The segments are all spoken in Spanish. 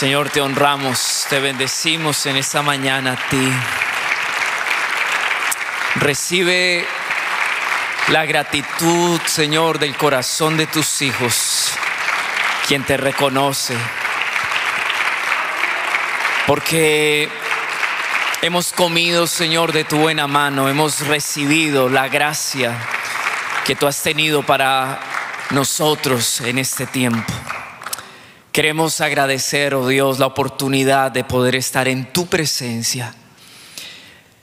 Señor, te honramos, te bendecimos en esta mañana a ti. Recibe la gratitud, Señor, del corazón de tus hijos, quien te reconoce. Porque hemos comido, Señor, de tu buena mano, hemos recibido la gracia que tú has tenido para nosotros en este tiempo. Queremos agradecer, oh Dios, la oportunidad de poder estar en tu presencia,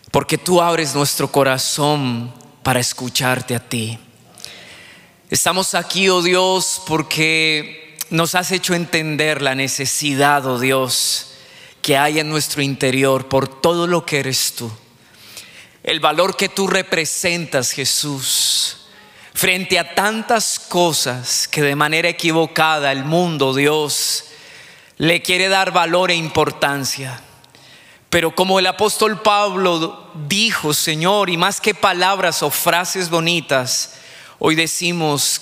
porque tú abres nuestro corazón para escucharte a ti. Estamos aquí, oh Dios, porque nos has hecho entender la necesidad, oh Dios, que hay en nuestro interior por todo lo que eres tú. El valor que tú representas, Jesús frente a tantas cosas que de manera equivocada el mundo, Dios, le quiere dar valor e importancia. Pero como el apóstol Pablo dijo, Señor, y más que palabras o frases bonitas, hoy decimos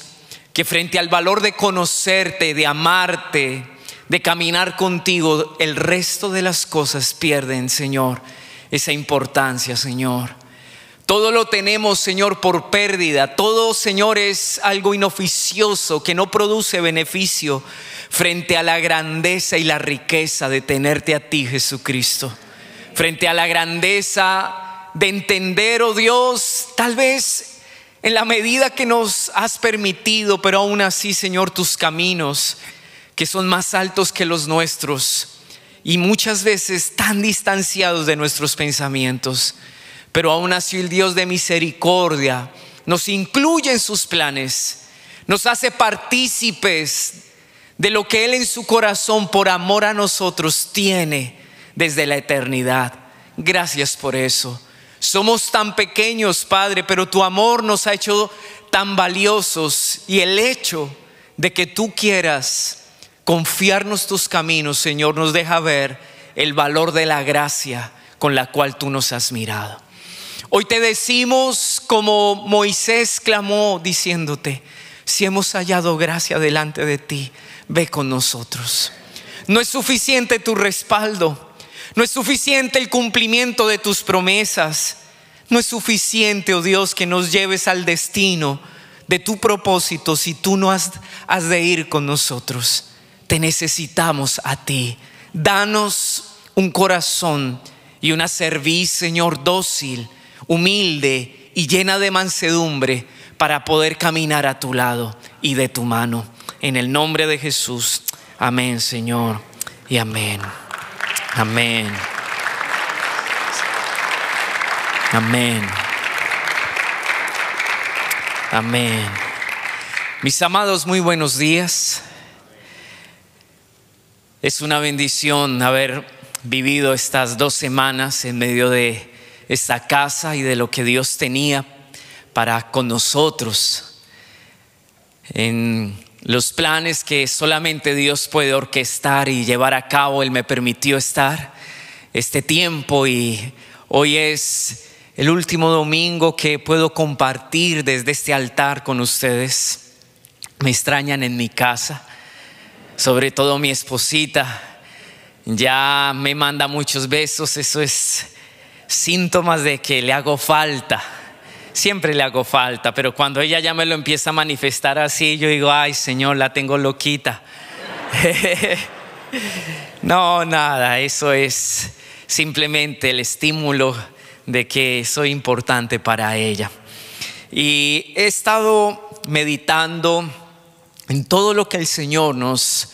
que frente al valor de conocerte, de amarte, de caminar contigo, el resto de las cosas pierden, Señor, esa importancia, Señor. Todo lo tenemos, Señor, por pérdida. Todo, Señor, es algo inoficioso que no produce beneficio frente a la grandeza y la riqueza de tenerte a ti, Jesucristo. Frente a la grandeza de entender, oh Dios, tal vez en la medida que nos has permitido, pero aún así, Señor, tus caminos, que son más altos que los nuestros y muchas veces tan distanciados de nuestros pensamientos pero aún así el Dios de misericordia nos incluye en sus planes, nos hace partícipes de lo que Él en su corazón por amor a nosotros tiene desde la eternidad. Gracias por eso. Somos tan pequeños, Padre, pero tu amor nos ha hecho tan valiosos y el hecho de que tú quieras confiarnos tus caminos, Señor, nos deja ver el valor de la gracia con la cual tú nos has mirado. Hoy te decimos como Moisés clamó diciéndote, si hemos hallado gracia delante de ti, ve con nosotros. No es suficiente tu respaldo, no es suficiente el cumplimiento de tus promesas, no es suficiente, oh Dios, que nos lleves al destino de tu propósito si tú no has, de ir con nosotros. Te necesitamos a ti. Danos un corazón y una serviz Señor, dócil humilde y llena de mansedumbre para poder caminar a tu lado y de tu mano. En el nombre de Jesús. Amén, Señor. Y amén. Amén. Amén. Amén. Mis amados, muy buenos días. Es una bendición haber vivido estas dos semanas en medio de esta casa y de lo que Dios tenía para con nosotros. En los planes que solamente Dios puede orquestar y llevar a cabo, Él me permitió estar este tiempo y hoy es el último domingo que puedo compartir desde este altar con ustedes. Me extrañan en mi casa, sobre todo mi esposita. Ya me manda muchos besos, eso es síntomas de que le hago falta. Siempre le hago falta, pero cuando ella ya me lo empieza a manifestar así, yo digo, ay Señor, la tengo loquita. no, nada, eso es simplemente el estímulo de que soy importante para ella. Y he estado meditando en todo lo que el Señor nos,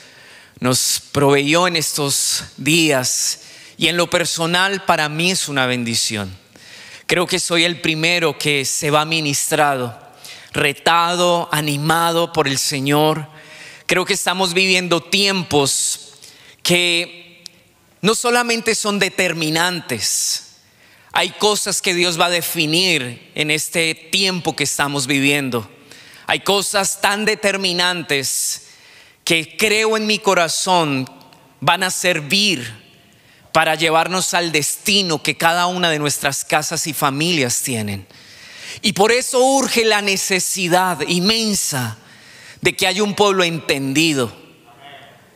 nos proveyó en estos días y en lo personal para mí es una bendición. Creo que soy el primero que se va ministrado, retado, animado por el Señor. Creo que estamos viviendo tiempos que no solamente son determinantes, hay cosas que Dios va a definir en este tiempo que estamos viviendo. Hay cosas tan determinantes que creo en mi corazón van a servir para llevarnos al destino que cada una de nuestras casas y familias tienen. Y por eso urge la necesidad inmensa de que haya un pueblo entendido,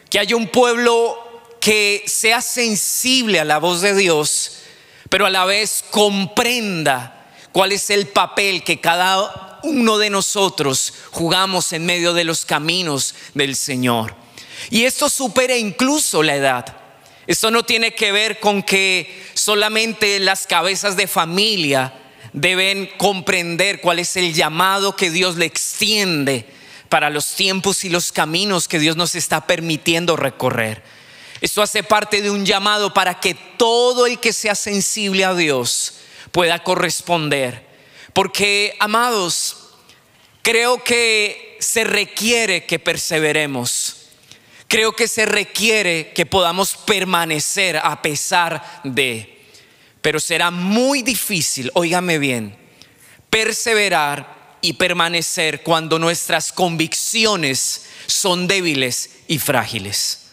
que haya un pueblo que sea sensible a la voz de Dios, pero a la vez comprenda cuál es el papel que cada uno de nosotros jugamos en medio de los caminos del Señor. Y esto supera incluso la edad. Eso no tiene que ver con que solamente las cabezas de familia deben comprender cuál es el llamado que Dios le extiende para los tiempos y los caminos que Dios nos está permitiendo recorrer. Esto hace parte de un llamado para que todo el que sea sensible a Dios pueda corresponder. Porque, amados, creo que se requiere que perseveremos creo que se requiere que podamos permanecer a pesar de. Pero será muy difícil, óigame bien, perseverar y permanecer cuando nuestras convicciones son débiles y frágiles.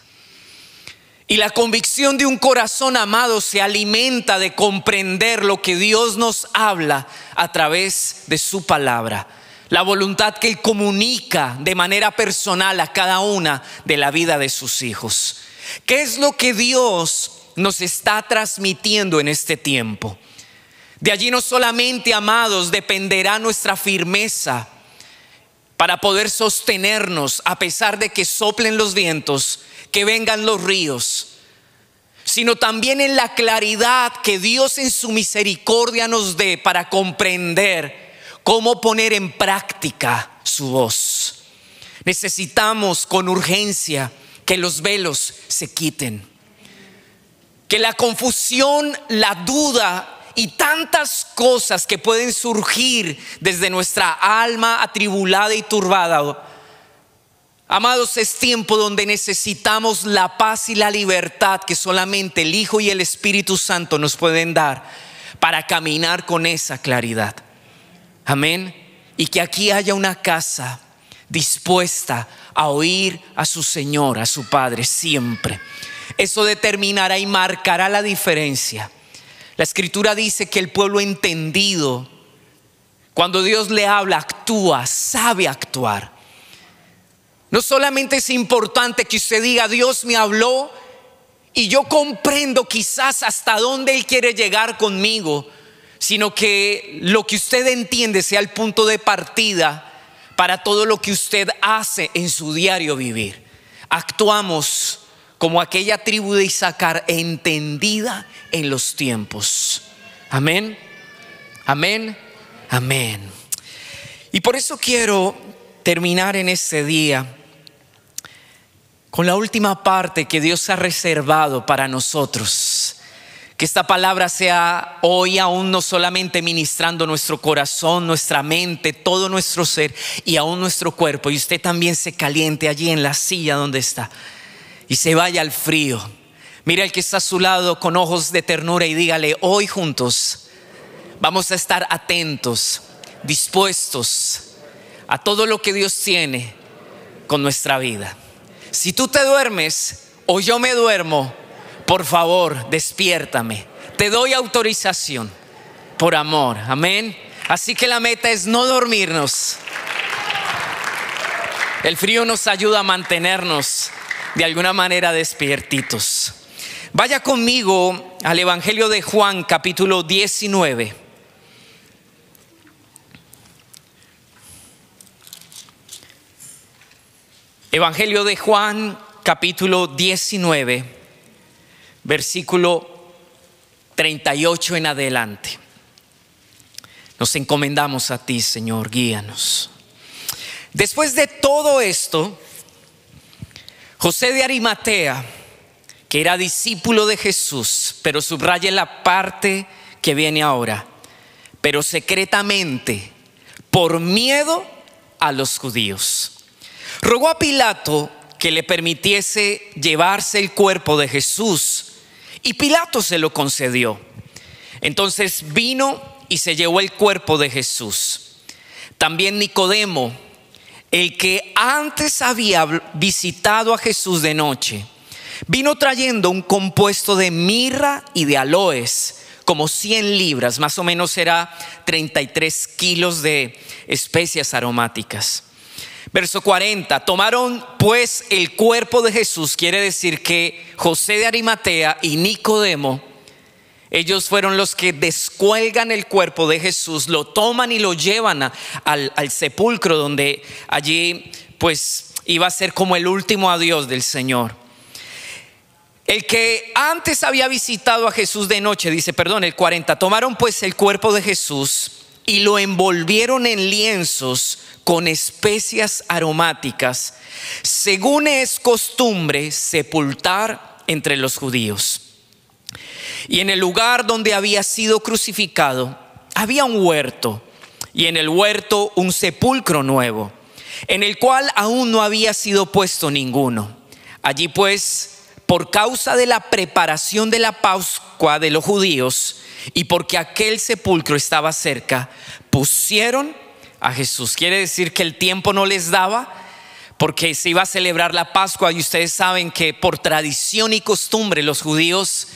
Y la convicción de un corazón amado se alimenta de comprender lo que Dios nos habla a través de su palabra la voluntad que Él comunica de manera personal a cada una de la vida de sus hijos. ¿Qué es lo que Dios nos está transmitiendo en este tiempo? De allí no solamente, amados, dependerá nuestra firmeza para poder sostenernos a pesar de que soplen los vientos, que vengan los ríos, sino también en la claridad que Dios en su misericordia nos dé para comprender cómo poner en práctica su voz. Necesitamos con urgencia que los velos se quiten, que la confusión, la duda y tantas cosas que pueden surgir desde nuestra alma atribulada y turbada. Amados, es tiempo donde necesitamos la paz y la libertad que solamente el Hijo y el Espíritu Santo nos pueden dar para caminar con esa claridad. Amén. Y que aquí haya una casa dispuesta a oír a su Señor, a su Padre, siempre. Eso determinará y marcará la diferencia. La escritura dice que el pueblo entendido, cuando Dios le habla, actúa, sabe actuar. No solamente es importante que usted diga, Dios me habló y yo comprendo quizás hasta dónde Él quiere llegar conmigo, sino que lo que usted entiende sea el punto de partida para todo lo que usted hace en su diario vivir. Actuamos como aquella tribu de Isaacar entendida en los tiempos. Amén, amén, amén. Y por eso quiero terminar en este día con la última parte que Dios ha reservado para nosotros que esta palabra sea hoy aún no solamente ministrando nuestro corazón, nuestra mente, todo nuestro ser y aún nuestro cuerpo. Y usted también se caliente allí en la silla donde está y se vaya al frío. Mira al que está a su lado con ojos de ternura y dígale, hoy juntos vamos a estar atentos, dispuestos a todo lo que Dios tiene con nuestra vida. Si tú te duermes o yo me duermo, por favor, despiértame. Te doy autorización por amor. Amén. Así que la meta es no dormirnos. El frío nos ayuda a mantenernos de alguna manera despiertitos. Vaya conmigo al Evangelio de Juan capítulo 19. Evangelio de Juan capítulo 19 versículo 38 en adelante. Nos encomendamos a ti, Señor, guíanos. Después de todo esto, José de Arimatea, que era discípulo de Jesús, pero subraye la parte que viene ahora, pero secretamente, por miedo a los judíos. Rogó a Pilato que le permitiese llevarse el cuerpo de Jesús y Pilato se lo concedió. Entonces vino y se llevó el cuerpo de Jesús. También Nicodemo, el que antes había visitado a Jesús de noche, vino trayendo un compuesto de mirra y de aloes, como 100 libras, más o menos será 33 kilos de especias aromáticas. Verso 40, tomaron pues el cuerpo de Jesús, quiere decir que José de Arimatea y Nicodemo, ellos fueron los que descuelgan el cuerpo de Jesús, lo toman y lo llevan al, al sepulcro donde allí pues iba a ser como el último adiós del Señor. El que antes había visitado a Jesús de noche, dice, perdón, el 40, tomaron pues el cuerpo de Jesús y lo envolvieron en lienzos con especias aromáticas, según es costumbre sepultar entre los judíos. Y en el lugar donde había sido crucificado había un huerto, y en el huerto un sepulcro nuevo, en el cual aún no había sido puesto ninguno. Allí pues por causa de la preparación de la Pascua de los judíos y porque aquel sepulcro estaba cerca, pusieron a Jesús. Quiere decir que el tiempo no les daba porque se iba a celebrar la Pascua y ustedes saben que por tradición y costumbre los judíos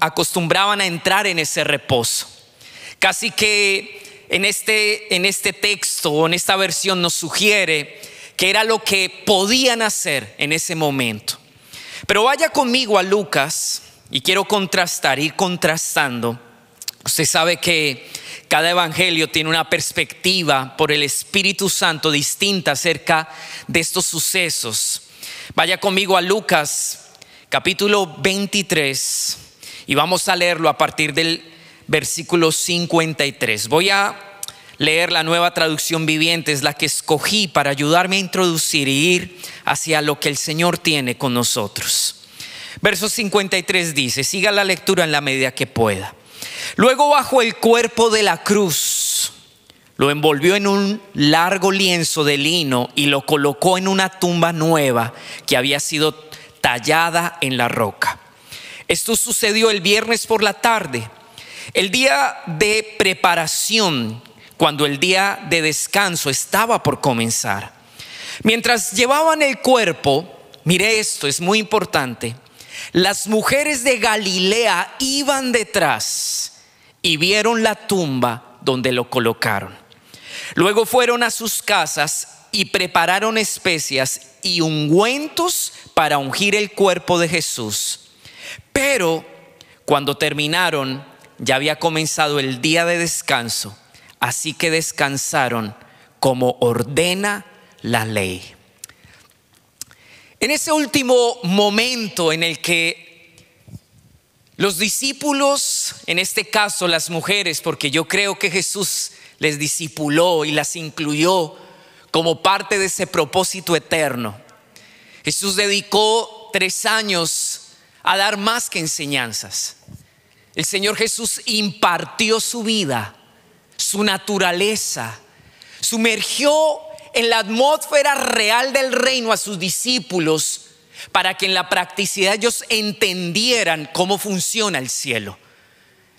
acostumbraban a entrar en ese reposo. Casi que en este, en este texto o en esta versión nos sugiere que era lo que podían hacer en ese momento. Pero vaya conmigo a Lucas y quiero contrastar, ir contrastando. Usted sabe que cada evangelio tiene una perspectiva por el Espíritu Santo distinta acerca de estos sucesos. Vaya conmigo a Lucas capítulo 23 y vamos a leerlo a partir del versículo 53. Voy a leer la nueva traducción viviente, es la que escogí para ayudarme a introducir y ir hacia lo que el Señor tiene con nosotros. Verso 53 dice, siga la lectura en la medida que pueda. Luego bajo el cuerpo de la cruz, lo envolvió en un largo lienzo de lino y lo colocó en una tumba nueva que había sido tallada en la roca. Esto sucedió el viernes por la tarde, el día de preparación cuando el día de descanso estaba por comenzar. Mientras llevaban el cuerpo, mire esto, es muy importante, las mujeres de Galilea iban detrás y vieron la tumba donde lo colocaron. Luego fueron a sus casas y prepararon especias y ungüentos para ungir el cuerpo de Jesús. Pero cuando terminaron, ya había comenzado el día de descanso así que descansaron como ordena la ley. En ese último momento en el que los discípulos, en este caso las mujeres, porque yo creo que Jesús les discipuló y las incluyó como parte de ese propósito eterno. Jesús dedicó tres años a dar más que enseñanzas. El Señor Jesús impartió su vida su naturaleza, sumergió en la atmósfera real del reino a sus discípulos para que en la practicidad ellos entendieran cómo funciona el cielo.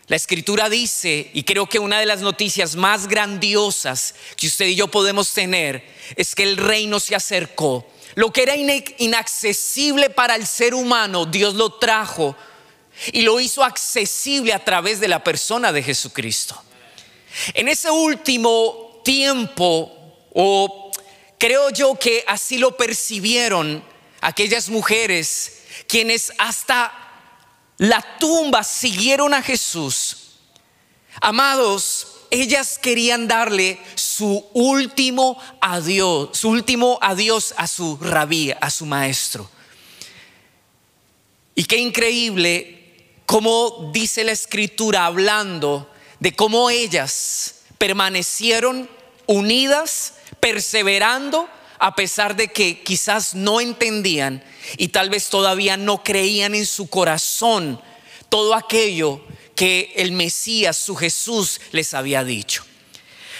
La escritura dice, y creo que una de las noticias más grandiosas que usted y yo podemos tener es que el reino se acercó. Lo que era inaccesible para el ser humano, Dios lo trajo y lo hizo accesible a través de la persona de Jesucristo. En ese último tiempo, o creo yo que así lo percibieron aquellas mujeres quienes hasta la tumba siguieron a Jesús. Amados, ellas querían darle su último adiós, su último adiós a su rabí, a su maestro. Y qué increíble cómo dice la escritura hablando de cómo ellas permanecieron unidas, perseverando, a pesar de que quizás no entendían y tal vez todavía no creían en su corazón todo aquello que el Mesías, su Jesús, les había dicho.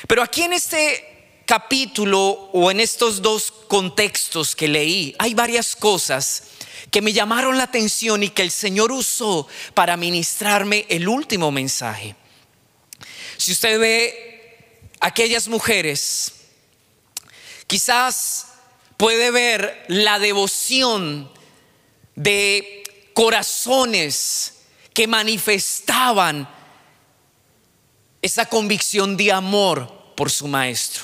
Pero aquí en este capítulo o en estos dos contextos que leí, hay varias cosas que me llamaron la atención y que el Señor usó para ministrarme el último mensaje. Si usted ve aquellas mujeres, quizás puede ver la devoción de corazones que manifestaban esa convicción de amor por su maestro.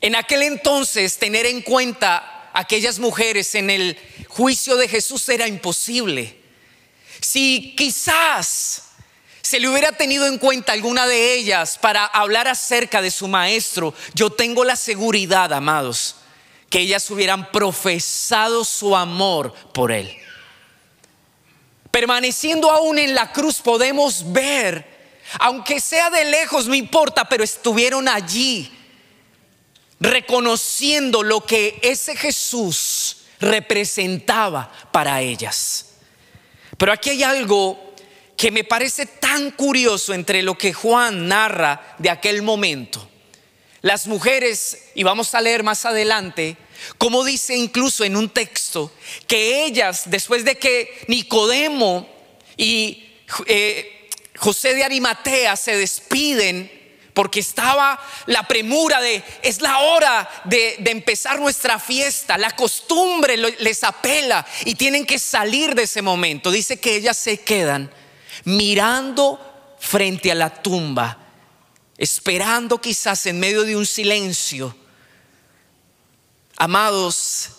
En aquel entonces tener en cuenta aquellas mujeres en el juicio de Jesús era imposible. Si quizás se le hubiera tenido en cuenta alguna de ellas para hablar acerca de su maestro, yo tengo la seguridad, amados, que ellas hubieran profesado su amor por él. Permaneciendo aún en la cruz podemos ver, aunque sea de lejos, no importa, pero estuvieron allí reconociendo lo que ese Jesús representaba para ellas. Pero aquí hay algo que me parece tan curioso entre lo que Juan narra de aquel momento. Las mujeres, y vamos a leer más adelante, como dice incluso en un texto, que ellas, después de que Nicodemo y eh, José de Arimatea se despiden, porque estaba la premura de, es la hora de, empezar nuestra fiesta, la costumbre les apela y tienen que salir de ese momento. Dice que ellas se quedan mirando frente a la tumba, esperando quizás en medio de un silencio. Amados,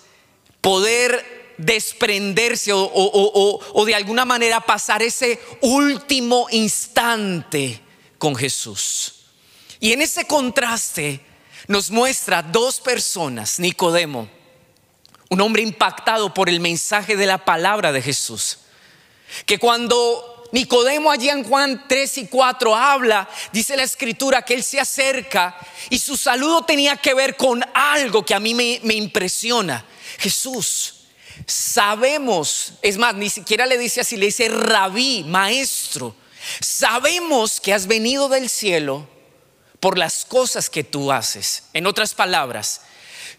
poder desprenderse o, de alguna manera pasar ese último instante con Jesús. Y en ese contraste nos muestra dos personas, Nicodemo, un hombre impactado por el mensaje de la palabra de Jesús, que cuando Nicodemo allí en Juan 3 y 4 habla, dice la escritura, que él se acerca y su saludo tenía que ver con algo que a mí me, me impresiona. Jesús, sabemos, es más, ni siquiera le dice así, le dice rabí, maestro, sabemos que has venido del cielo por las cosas que tú haces. En otras palabras,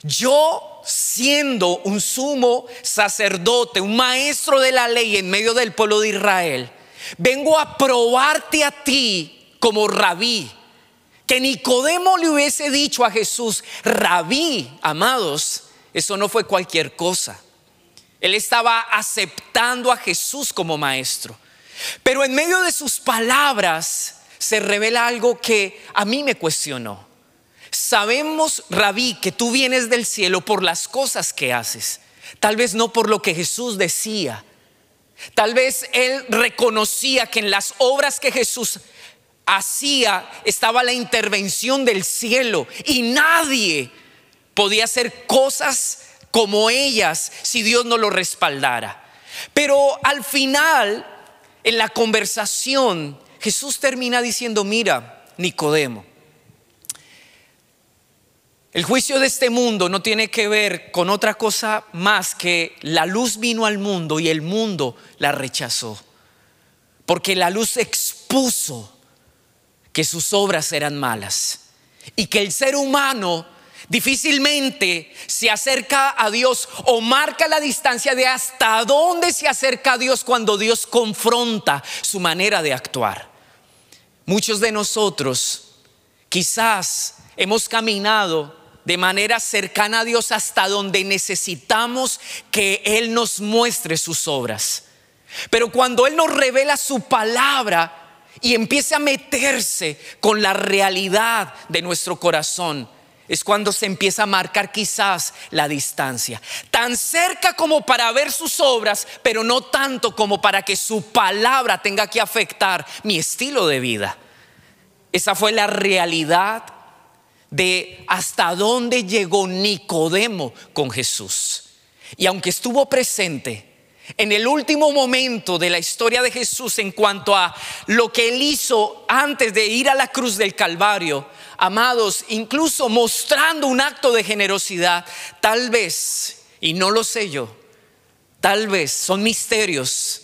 yo siendo un sumo sacerdote, un maestro de la ley en medio del pueblo de Israel, Vengo a probarte a ti como rabí. Que Nicodemo le hubiese dicho a Jesús, rabí, amados, eso no fue cualquier cosa. Él estaba aceptando a Jesús como maestro. Pero en medio de sus palabras se revela algo que a mí me cuestionó. Sabemos, rabí, que tú vienes del cielo por las cosas que haces, tal vez no por lo que Jesús decía, Tal vez él reconocía que en las obras que Jesús hacía estaba la intervención del cielo y nadie podía hacer cosas como ellas si Dios no lo respaldara. Pero al final, en la conversación, Jesús termina diciendo, mira, Nicodemo, el juicio de este mundo no tiene que ver con otra cosa más que la luz vino al mundo y el mundo la rechazó. Porque la luz expuso que sus obras eran malas y que el ser humano difícilmente se acerca a Dios o marca la distancia de hasta dónde se acerca a Dios cuando Dios confronta su manera de actuar. Muchos de nosotros quizás hemos caminado de manera cercana a Dios hasta donde necesitamos que Él nos muestre sus obras. Pero cuando Él nos revela su palabra y empiece a meterse con la realidad de nuestro corazón, es cuando se empieza a marcar quizás la distancia. Tan cerca como para ver sus obras, pero no tanto como para que su palabra tenga que afectar mi estilo de vida. Esa fue la realidad de hasta dónde llegó Nicodemo con Jesús. Y aunque estuvo presente en el último momento de la historia de Jesús en cuanto a lo que él hizo antes de ir a la cruz del Calvario, amados, incluso mostrando un acto de generosidad, tal vez, y no lo sé yo, tal vez son misterios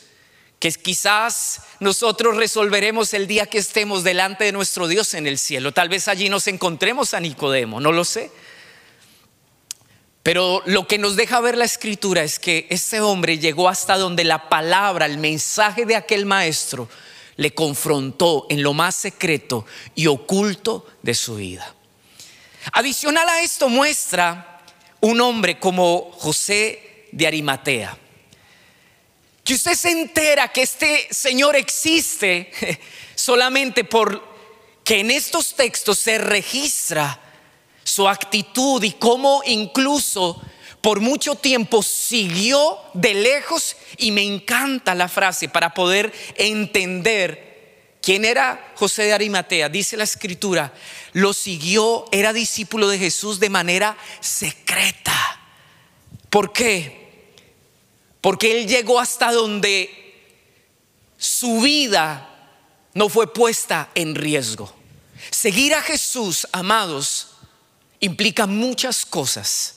que quizás nosotros resolveremos el día que estemos delante de nuestro Dios en el cielo. Tal vez allí nos encontremos a Nicodemo, no lo sé. Pero lo que nos deja ver la escritura es que este hombre llegó hasta donde la palabra, el mensaje de aquel maestro le confrontó en lo más secreto y oculto de su vida. Adicional a esto muestra un hombre como José de Arimatea. Si usted se entera que este Señor existe solamente por que en estos textos se registra su actitud y cómo incluso por mucho tiempo siguió de lejos y me encanta la frase para poder entender quién era José de Arimatea. Dice la escritura, lo siguió, era discípulo de Jesús de manera secreta. ¿Por qué? Porque Él llegó hasta donde su vida no fue puesta en riesgo. Seguir a Jesús, amados, implica muchas cosas.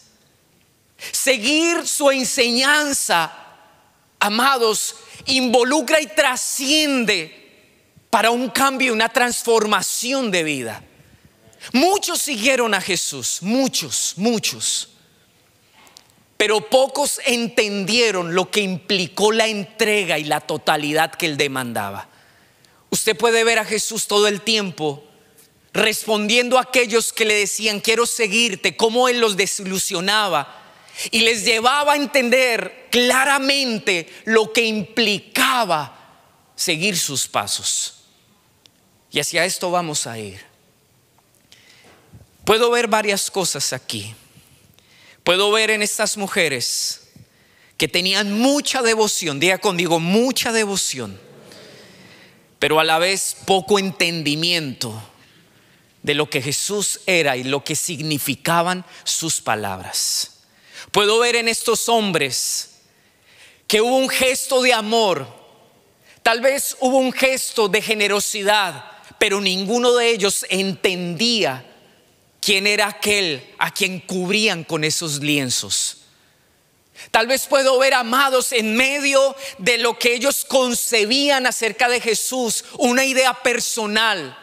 Seguir su enseñanza, amados, involucra y trasciende para un cambio, y una transformación de vida. Muchos siguieron a Jesús, muchos, muchos pero pocos entendieron lo que implicó la entrega y la totalidad que él demandaba. Usted puede ver a Jesús todo el tiempo respondiendo a aquellos que le decían, quiero seguirte, cómo él los desilusionaba y les llevaba a entender claramente lo que implicaba seguir sus pasos. Y hacia esto vamos a ir. Puedo ver varias cosas aquí puedo ver en estas mujeres que tenían mucha devoción, diga conmigo, mucha devoción, pero a la vez poco entendimiento de lo que Jesús era y lo que significaban sus palabras. Puedo ver en estos hombres que hubo un gesto de amor, tal vez hubo un gesto de generosidad, pero ninguno de ellos entendía quién era aquel a quien cubrían con esos lienzos. Tal vez puedo ver, amados, en medio de lo que ellos concebían acerca de Jesús, una idea personal.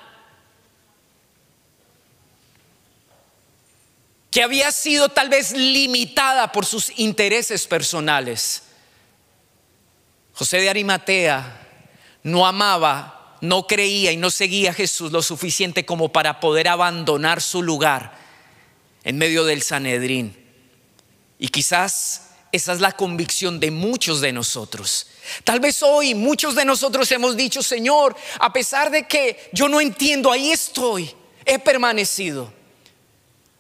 que había sido tal vez limitada por sus intereses personales. José de Arimatea no amaba no creía y no seguía a Jesús lo suficiente como para poder abandonar su lugar en medio del Sanedrín. Y quizás esa es la convicción de muchos de nosotros. Tal vez hoy muchos de nosotros hemos dicho, Señor, a pesar de que yo no entiendo, ahí estoy, he permanecido.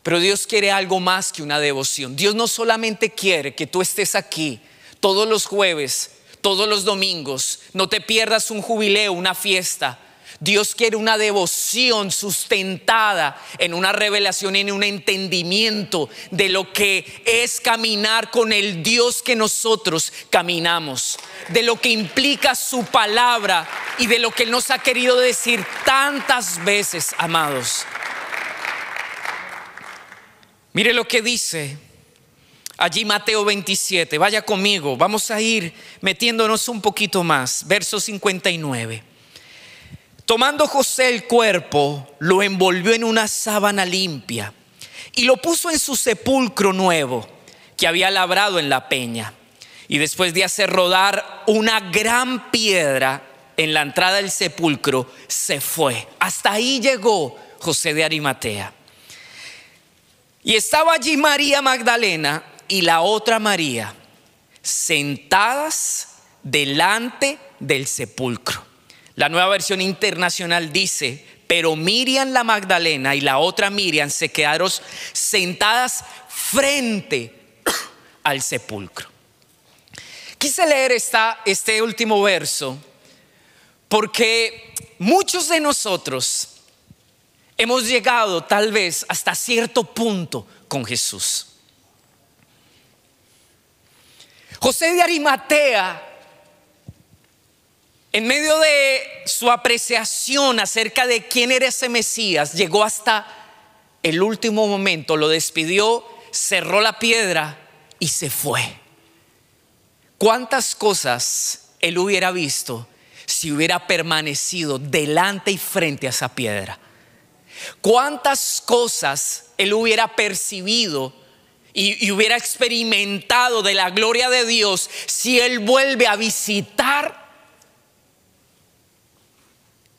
Pero Dios quiere algo más que una devoción. Dios no solamente quiere que tú estés aquí todos los jueves todos los domingos. No te pierdas un jubileo, una fiesta. Dios quiere una devoción sustentada en una revelación, en un entendimiento de lo que es caminar con el Dios que nosotros caminamos, de lo que implica su palabra y de lo que Él nos ha querido decir tantas veces, amados. Mire lo que dice allí Mateo 27. Vaya conmigo, vamos a ir metiéndonos un poquito más. Verso 59. Tomando José el cuerpo, lo envolvió en una sábana limpia y lo puso en su sepulcro nuevo que había labrado en la peña. Y después de hacer rodar una gran piedra en la entrada del sepulcro, se fue. Hasta ahí llegó José de Arimatea. Y estaba allí María Magdalena, y la otra María, sentadas delante del sepulcro. La nueva versión internacional dice, pero Miriam la Magdalena y la otra Miriam se quedaron sentadas frente al sepulcro. Quise leer esta, este último verso porque muchos de nosotros hemos llegado tal vez hasta cierto punto con Jesús. José de Arimatea, en medio de su apreciación acerca de quién era ese Mesías, llegó hasta el último momento, lo despidió, cerró la piedra y se fue. ¿Cuántas cosas él hubiera visto si hubiera permanecido delante y frente a esa piedra? ¿Cuántas cosas él hubiera percibido y, hubiera experimentado de la gloria de Dios si Él vuelve a visitar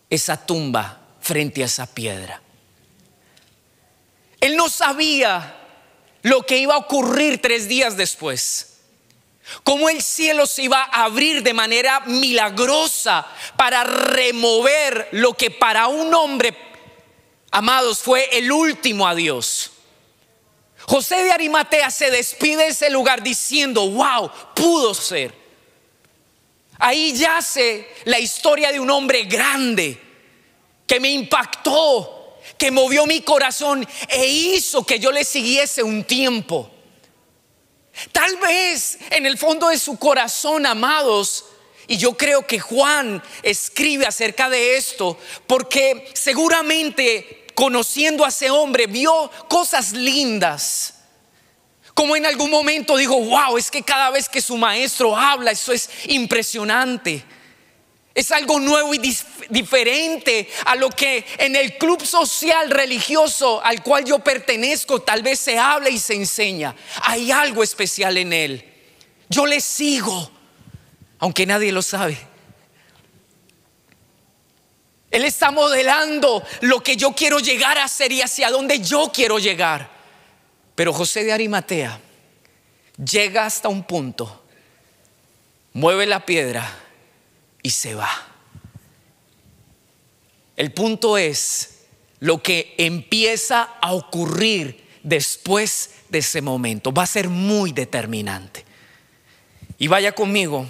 esa tumba frente a esa piedra. Él no sabía lo que iba a ocurrir tres días después. Cómo el cielo se iba a abrir de manera milagrosa para remover lo que para un hombre, amados, fue el último adiós. José de Arimatea se despide de ese lugar diciendo, wow, pudo ser. Ahí yace la historia de un hombre grande que me impactó, que movió mi corazón e hizo que yo le siguiese un tiempo. Tal vez en el fondo de su corazón, amados, y yo creo que Juan escribe acerca de esto, porque seguramente conociendo a ese hombre, vio cosas lindas. Como en algún momento dijo, wow, es que cada vez que su maestro habla, eso es impresionante. Es algo nuevo y diferente a lo que en el club social religioso al cual yo pertenezco tal vez se habla y se enseña. Hay algo especial en él. Yo le sigo, aunque nadie lo sabe. Él está modelando lo que yo quiero llegar a ser y hacia dónde yo quiero llegar. Pero José de Arimatea llega hasta un punto, mueve la piedra y se va. El punto es lo que empieza a ocurrir después de ese momento. Va a ser muy determinante. Y vaya conmigo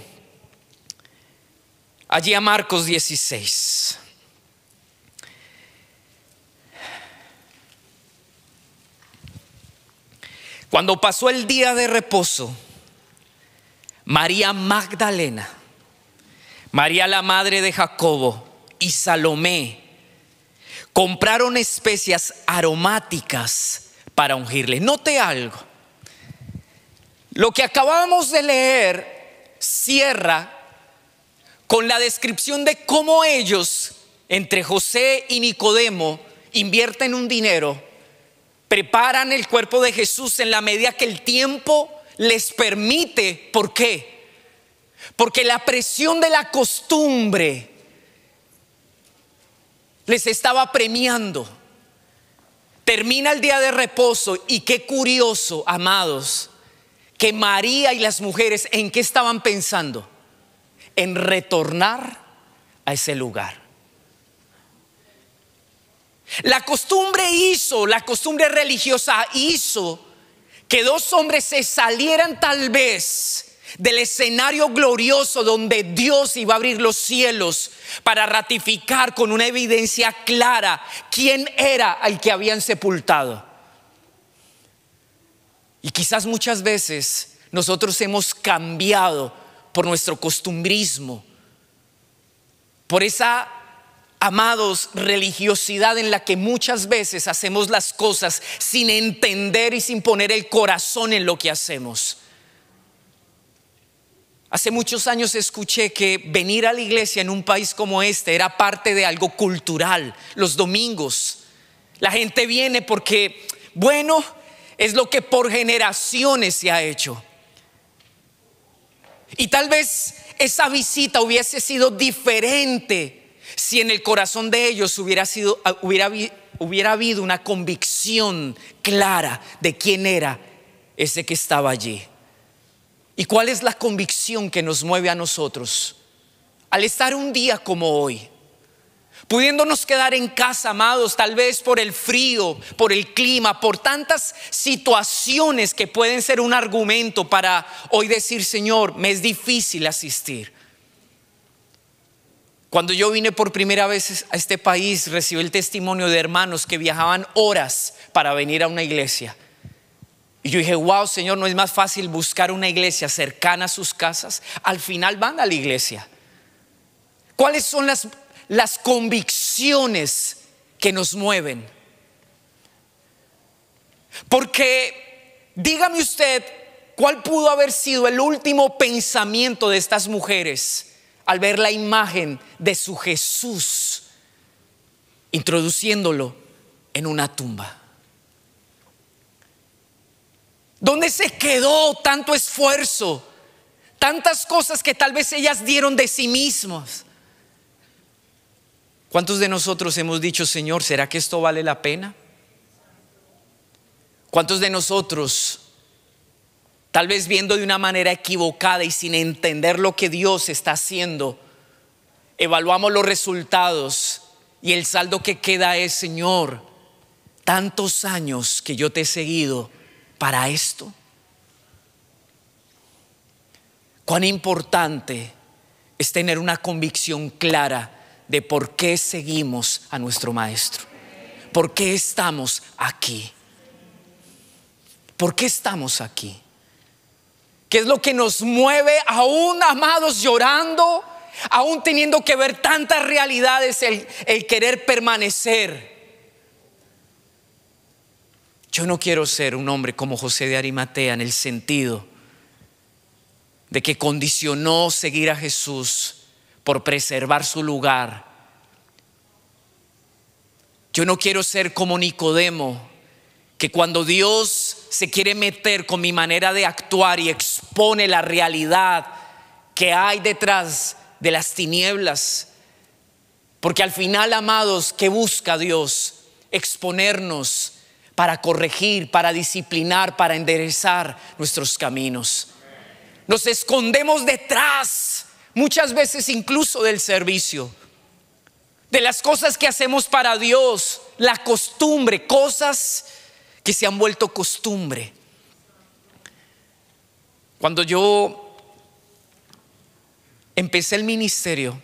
allí a Marcos 16. Cuando pasó el día de reposo, María Magdalena, María la madre de Jacobo y Salomé compraron especias aromáticas para ungirle. Note algo. Lo que acabamos de leer cierra con la descripción de cómo ellos, entre José y Nicodemo, invierten un dinero preparan el cuerpo de Jesús en la medida que el tiempo les permite. ¿Por qué? Porque la presión de la costumbre les estaba premiando. Termina el día de reposo y qué curioso, amados, que María y las mujeres en qué estaban pensando? En retornar a ese lugar. La costumbre hizo, la costumbre religiosa hizo que dos hombres se salieran tal vez del escenario glorioso donde Dios iba a abrir los cielos para ratificar con una evidencia clara quién era al que habían sepultado. Y quizás muchas veces nosotros hemos cambiado por nuestro costumbrismo, por esa Amados, religiosidad en la que muchas veces hacemos las cosas sin entender y sin poner el corazón en lo que hacemos. Hace muchos años escuché que venir a la iglesia en un país como este era parte de algo cultural, los domingos. La gente viene porque, bueno, es lo que por generaciones se ha hecho. Y tal vez esa visita hubiese sido diferente si en el corazón de ellos hubiera, sido, ah, hubiera, habido una convicción clara de quién era ese que estaba allí. ¿Y cuál es la convicción que nos mueve a nosotros? Al estar un día como hoy, pudiéndonos quedar en casa, amados, tal vez por el frío, por el clima, por tantas situaciones que pueden ser un argumento para hoy decir, Señor, me es difícil asistir. Cuando yo vine por primera vez a este país, recibí el testimonio de hermanos que viajaban horas para venir a una iglesia. Y yo dije, wow, Señor, ¿no es más fácil buscar una iglesia cercana a sus casas? Al final van a la iglesia. ¿Cuáles son las, las convicciones que nos mueven? Porque dígame usted, ¿cuál pudo haber sido el último pensamiento de estas mujeres? al ver la imagen de su Jesús, introduciéndolo en una tumba. ¿Dónde se quedó tanto esfuerzo? Tantas cosas que tal vez ellas dieron de sí mismos. ¿Cuántos de nosotros hemos dicho, Señor, ¿será que esto vale la pena? ¿Cuántos de nosotros tal vez viendo de una manera equivocada y sin entender lo que Dios está haciendo, evaluamos los resultados y el saldo que queda es, Señor, tantos años que yo te he seguido para esto. Cuán importante es tener una convicción clara de por qué seguimos a nuestro Maestro, por qué estamos aquí, por qué estamos aquí que es lo que nos mueve aún, amados, llorando, aún teniendo que ver tantas realidades, el, querer permanecer. Yo no quiero ser un hombre como José de Arimatea en el sentido de que condicionó seguir a Jesús por preservar su lugar. Yo no quiero ser como Nicodemo, que cuando Dios se quiere meter con mi manera de actuar y expresar, expone la realidad que hay detrás de las tinieblas. Porque al final, amados, ¿qué busca Dios? Exponernos para corregir, para disciplinar, para enderezar nuestros caminos. Nos escondemos detrás, muchas veces incluso del servicio, de las cosas que hacemos para Dios, la costumbre, cosas que se han vuelto costumbre. Cuando yo empecé el ministerio,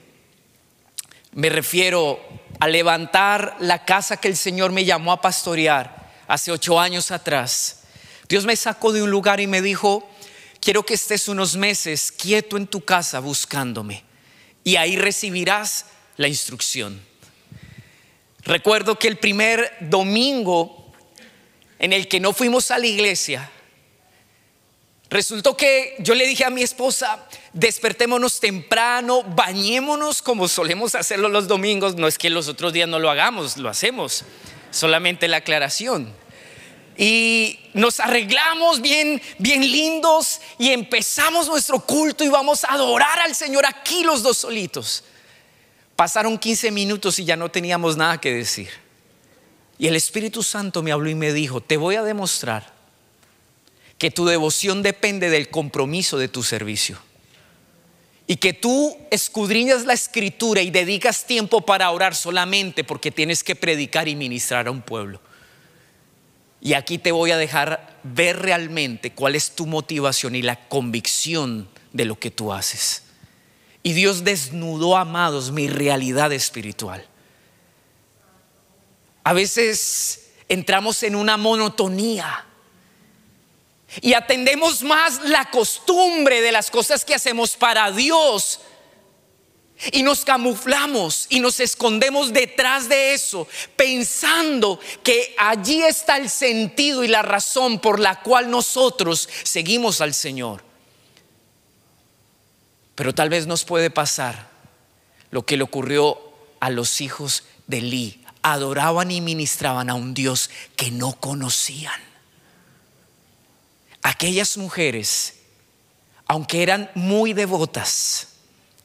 me refiero a levantar la casa que el Señor me llamó a pastorear hace ocho años atrás. Dios me sacó de un lugar y me dijo, quiero que estés unos meses quieto en tu casa buscándome y ahí recibirás la instrucción. Recuerdo que el primer domingo en el que no fuimos a la iglesia, Resultó que yo le dije a mi esposa, despertémonos temprano, bañémonos como solemos hacerlo los domingos. No es que los otros días no lo hagamos, lo hacemos. Solamente la aclaración. Y nos arreglamos bien, bien lindos y empezamos nuestro culto y vamos a adorar al Señor aquí los dos solitos. Pasaron 15 minutos y ya no teníamos nada que decir. Y el Espíritu Santo me habló y me dijo, te voy a demostrar que tu devoción depende del compromiso de tu servicio. Y que tú escudriñas la escritura y dedicas tiempo para orar solamente porque tienes que predicar y ministrar a un pueblo. Y aquí te voy a dejar ver realmente cuál es tu motivación y la convicción de lo que tú haces. Y Dios desnudó, amados, mi realidad espiritual. A veces entramos en una monotonía y atendemos más la costumbre de las cosas que hacemos para Dios. Y nos camuflamos y nos escondemos detrás de eso, pensando que allí está el sentido y la razón por la cual nosotros seguimos al Señor. Pero tal vez nos puede pasar lo que le ocurrió a los hijos de Li. Adoraban y ministraban a un Dios que no conocían aquellas mujeres, aunque eran muy devotas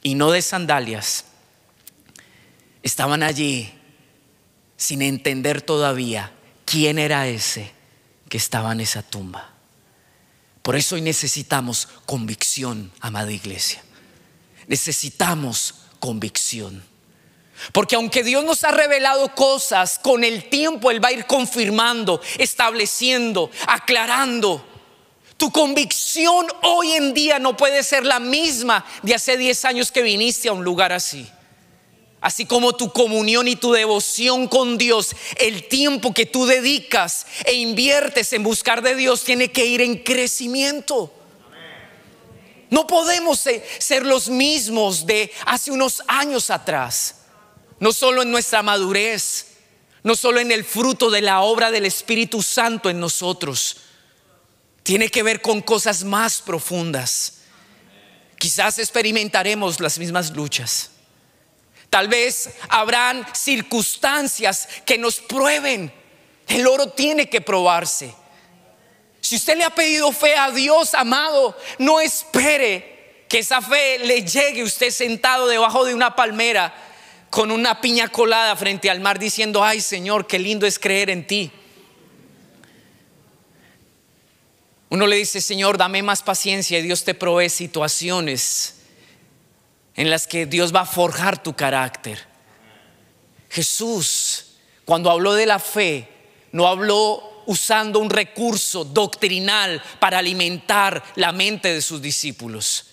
y no de sandalias, estaban allí sin entender todavía quién era ese que estaba en esa tumba. Por eso hoy necesitamos convicción, amada iglesia. Necesitamos convicción. Porque aunque Dios nos ha revelado cosas, con el tiempo Él va a ir confirmando, estableciendo, aclarando. Tu convicción hoy en día no puede ser la misma de hace 10 años que viniste a un lugar así. Así como tu comunión y tu devoción con Dios, el tiempo que tú dedicas e inviertes en buscar de Dios tiene que ir en crecimiento. No podemos ser los mismos de hace unos años atrás. No solo en nuestra madurez, no solo en el fruto de la obra del Espíritu Santo en nosotros tiene que ver con cosas más profundas. Quizás experimentaremos las mismas luchas. Tal vez habrán circunstancias que nos prueben. El oro tiene que probarse. Si usted le ha pedido fe a Dios, amado, no espere que esa fe le llegue usted sentado debajo de una palmera con una piña colada frente al mar diciendo, ay Señor, qué lindo es creer en ti. Uno le dice, Señor, dame más paciencia y Dios te provee situaciones en las que Dios va a forjar tu carácter. Jesús, cuando habló de la fe, no habló usando un recurso doctrinal para alimentar la mente de sus discípulos.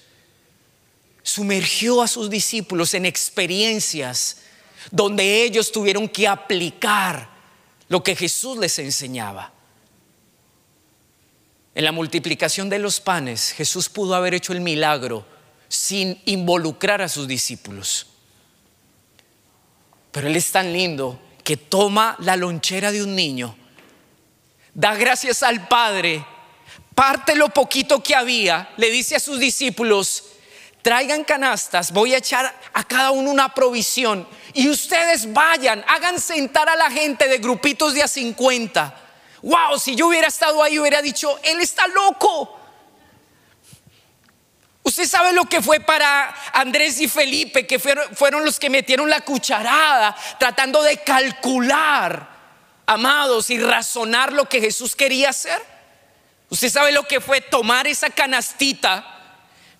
Sumergió a sus discípulos en experiencias donde ellos tuvieron que aplicar lo que Jesús les enseñaba. En la multiplicación de los panes, Jesús pudo haber hecho el milagro sin involucrar a sus discípulos. Pero Él es tan lindo que toma la lonchera de un niño, da gracias al Padre, parte lo poquito que había, le dice a sus discípulos, traigan canastas, voy a echar a cada uno una provisión y ustedes vayan, hagan sentar a la gente de grupitos de a 50 wow, si yo hubiera estado ahí hubiera dicho, él está loco. Usted sabe lo que fue para Andrés y Felipe, que fueron, fueron los que metieron la cucharada tratando de calcular, amados, y razonar lo que Jesús quería hacer. Usted sabe lo que fue tomar esa canastita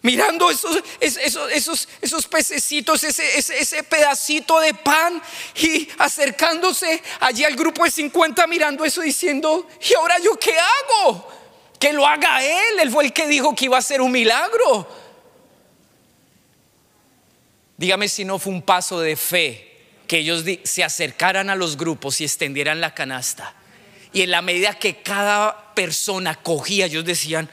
mirando esos, esos, esos, pececitos, ese, ese, ese, pedacito de pan y acercándose allí al grupo de 50 mirando eso diciendo, ¿y ahora yo qué hago? Que lo haga él, él fue el que dijo que iba a ser un milagro. Dígame si no fue un paso de fe que ellos se acercaran a los grupos y extendieran la canasta. Y en la medida que cada persona cogía, ellos decían,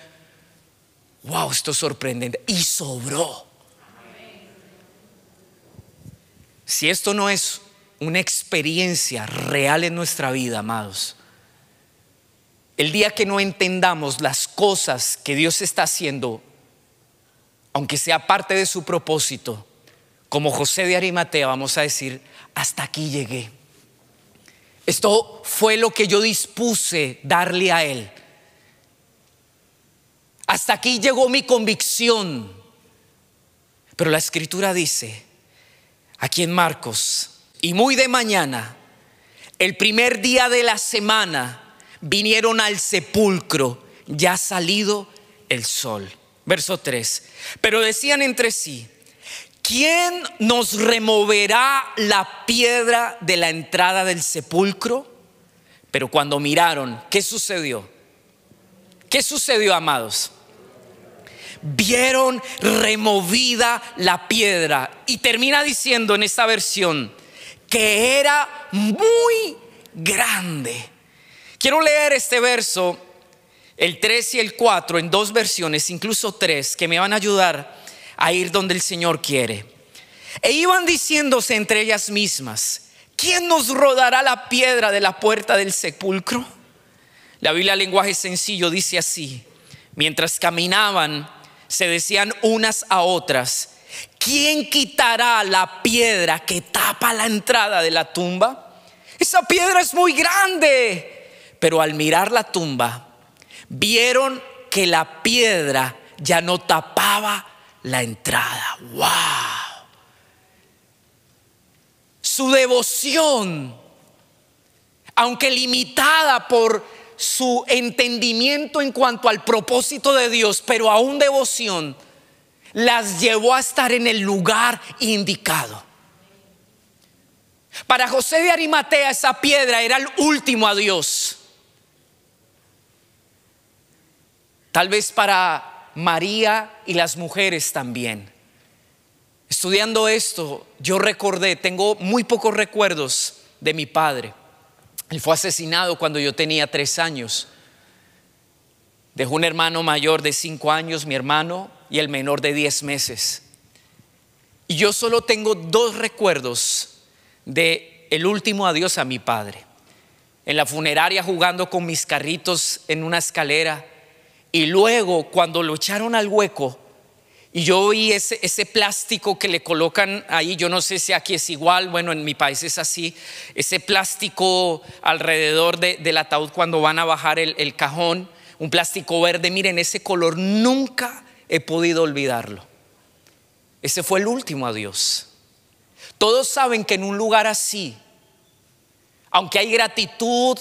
wow, esto es sorprendente. Y sobró. Si esto no es una experiencia real en nuestra vida, amados, el día que no entendamos las cosas que Dios está haciendo, aunque sea parte de su propósito, como José de Arimatea, vamos a decir, hasta aquí llegué. Esto fue lo que yo dispuse darle a él. Hasta aquí llegó mi convicción. Pero la escritura dice, aquí en Marcos, y muy de mañana, el primer día de la semana, vinieron al sepulcro, ya ha salido el sol. Verso 3. Pero decían entre sí, ¿quién nos removerá la piedra de la entrada del sepulcro? Pero cuando miraron, ¿qué sucedió? ¿Qué sucedió, amados? vieron removida la piedra. Y termina diciendo en esta versión que era muy grande. Quiero leer este verso, el 3 y el 4, en dos versiones, incluso tres, que me van a ayudar a ir donde el Señor quiere. E iban diciéndose entre ellas mismas, ¿quién nos rodará la piedra de la puerta del sepulcro? La Biblia, lenguaje sencillo, dice así, mientras caminaban, se decían unas a otras, ¿quién quitará la piedra que tapa la entrada de la tumba? Esa piedra es muy grande. Pero al mirar la tumba, vieron que la piedra ya no tapaba la entrada. ¡Wow! Su devoción, aunque limitada por su entendimiento en cuanto al propósito de Dios, pero aún devoción, las llevó a estar en el lugar indicado. Para José de Arimatea esa piedra era el último adiós. Tal vez para María y las mujeres también. Estudiando esto, yo recordé, tengo muy pocos recuerdos de mi padre. Él fue asesinado cuando yo tenía tres años. Dejó un hermano mayor de cinco años, mi hermano, y el menor de diez meses. Y yo solo tengo dos recuerdos de el último adiós a mi padre. En la funeraria jugando con mis carritos en una escalera y luego cuando lo echaron al hueco y yo vi ese, plástico que le colocan ahí, yo no sé si aquí es igual, bueno, en mi país es así, ese plástico alrededor del ataúd cuando van a bajar el cajón, un plástico verde, miren, ese color nunca he podido olvidarlo. Ese fue el último adiós. Todos saben que en un lugar así, aunque hay gratitud,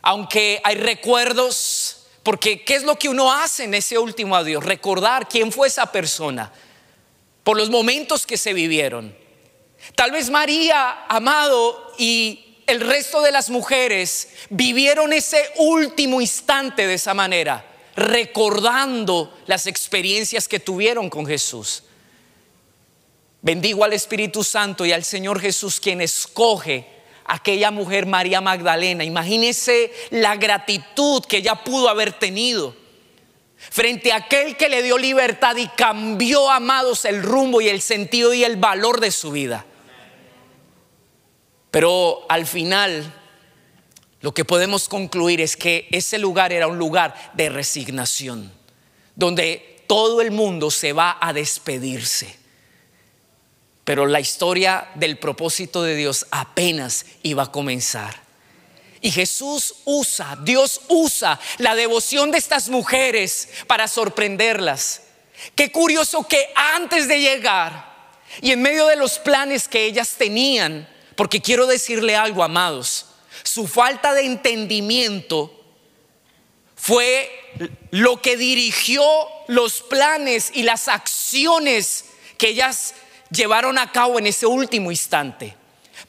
aunque hay recuerdos, porque ¿qué es lo que uno hace en ese último adiós? Recordar quién fue esa persona, por los momentos que se vivieron. Tal vez María, amado, y el resto de las mujeres vivieron ese último instante de esa manera, recordando las experiencias que tuvieron con Jesús. Bendigo al Espíritu Santo y al Señor Jesús quien escoge aquella mujer María Magdalena. Imagínese la gratitud que ella pudo haber tenido frente a aquel que le dio libertad y cambió, amados, el rumbo y el sentido y el valor de su vida. Pero al final, lo que podemos concluir es que ese lugar era un lugar de resignación, donde todo el mundo se va a despedirse. Pero la historia del propósito de Dios apenas iba a comenzar. Y Jesús usa, Dios usa la devoción de estas mujeres para sorprenderlas. Qué curioso que antes de llegar y en medio de los planes que ellas tenían, porque quiero decirle algo, amados, su falta de entendimiento fue lo que dirigió los planes y las acciones que ellas llevaron a cabo en ese último instante.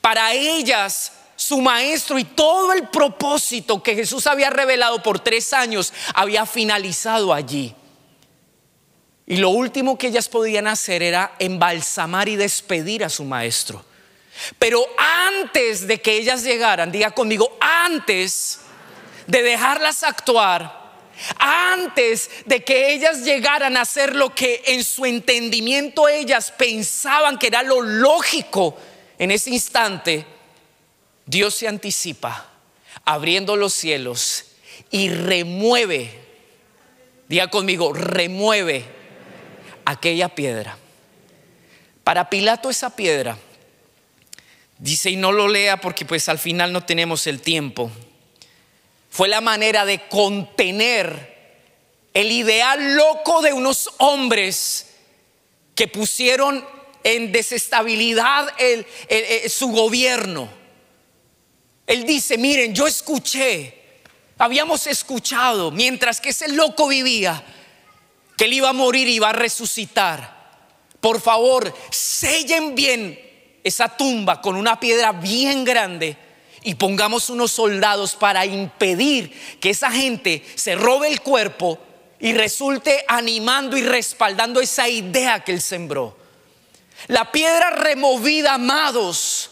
Para ellas, su maestro y todo el propósito que Jesús había revelado por tres años había finalizado allí. Y lo último que ellas podían hacer era embalsamar y despedir a su maestro. Pero antes de que ellas llegaran, diga conmigo, antes de dejarlas actuar, antes de que ellas llegaran a hacer lo que en su entendimiento ellas pensaban que era lo lógico en ese instante, Dios se anticipa abriendo los cielos y remueve, diga conmigo, remueve aquella piedra. Para Pilato esa piedra, dice, y no lo lea porque pues al final no tenemos el tiempo, fue la manera de contener el ideal loco de unos hombres que pusieron en desestabilidad su gobierno. Él dice, miren, yo escuché, habíamos escuchado, mientras que ese loco vivía, que él iba a morir y iba a resucitar. Por favor, sellen bien esa tumba con una piedra bien grande y pongamos unos soldados para impedir que esa gente se robe el cuerpo y resulte animando y respaldando esa idea que él sembró. La piedra removida, amados,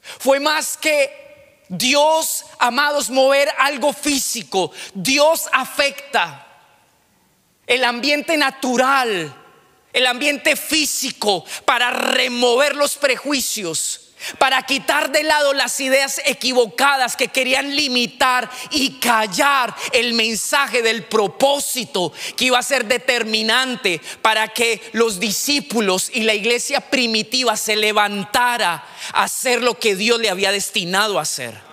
fue más que Dios, amados, mover algo físico. Dios afecta el ambiente natural, el ambiente físico, para remover los prejuicios para quitar de lado las ideas equivocadas que querían limitar y callar el mensaje del propósito que iba a ser determinante para que los discípulos y la iglesia primitiva se levantara a hacer lo que Dios le había destinado a hacer.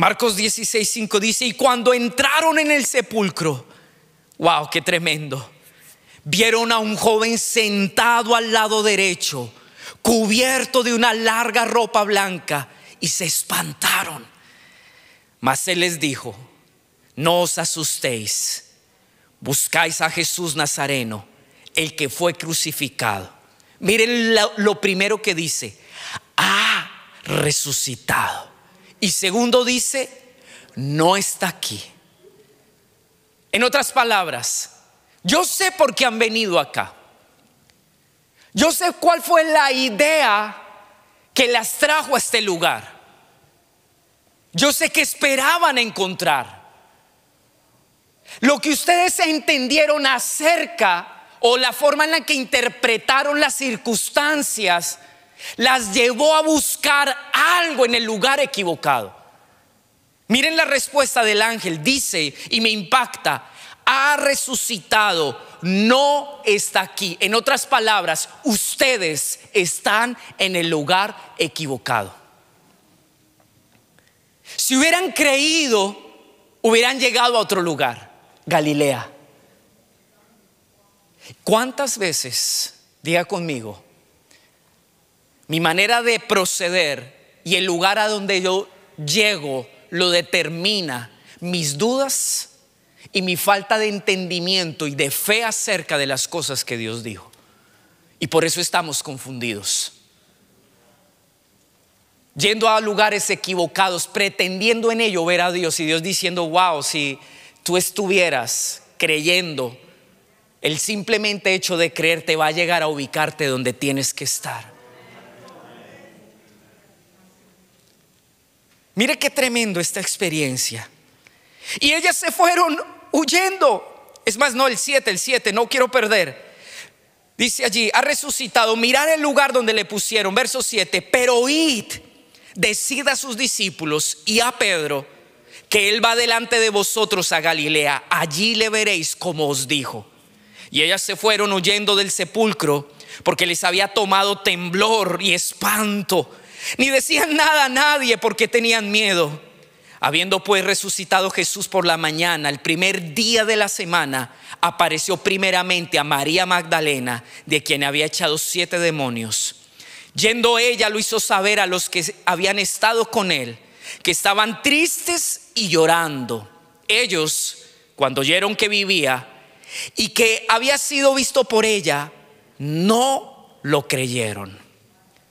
Marcos 16, 5 dice, y cuando entraron en el sepulcro, wow, qué tremendo, vieron a un joven sentado al lado derecho, cubierto de una larga ropa blanca, y se espantaron. Mas él les dijo, no os asustéis, buscáis a Jesús Nazareno, el que fue crucificado. Miren lo primero que dice, ha resucitado. Y segundo dice, no está aquí. En otras palabras, yo sé por qué han venido acá. Yo sé cuál fue la idea que las trajo a este lugar. Yo sé que esperaban encontrar. Lo que ustedes entendieron acerca o la forma en la que interpretaron las circunstancias las llevó a buscar algo en el lugar equivocado. Miren la respuesta del ángel. Dice, y me impacta, ha resucitado, no está aquí. En otras palabras, ustedes están en el lugar equivocado. Si hubieran creído, hubieran llegado a otro lugar, Galilea. ¿Cuántas veces, diga conmigo, mi manera de proceder y el lugar a donde yo llego lo determina mis dudas y mi falta de entendimiento y de fe acerca de las cosas que Dios dijo. Y por eso estamos confundidos. Yendo a lugares equivocados, pretendiendo en ello ver a Dios y Dios diciendo, wow, si tú estuvieras creyendo, el simplemente hecho de creer te va a llegar a ubicarte donde tienes que estar. Mire qué tremendo esta experiencia. Y ellas se fueron huyendo. Es más, no el 7, el 7, no quiero perder. Dice allí, ha resucitado, mirar el lugar donde le pusieron, verso 7, pero oíd, decid a sus discípulos y a Pedro que él va delante de vosotros a Galilea, allí le veréis como os dijo. Y ellas se fueron huyendo del sepulcro porque les había tomado temblor y espanto ni decían nada a nadie porque tenían miedo. Habiendo pues resucitado Jesús por la mañana, el primer día de la semana, apareció primeramente a María Magdalena, de quien había echado siete demonios. Yendo ella lo hizo saber a los que habían estado con él, que estaban tristes y llorando. Ellos, cuando oyeron que vivía y que había sido visto por ella, no lo creyeron.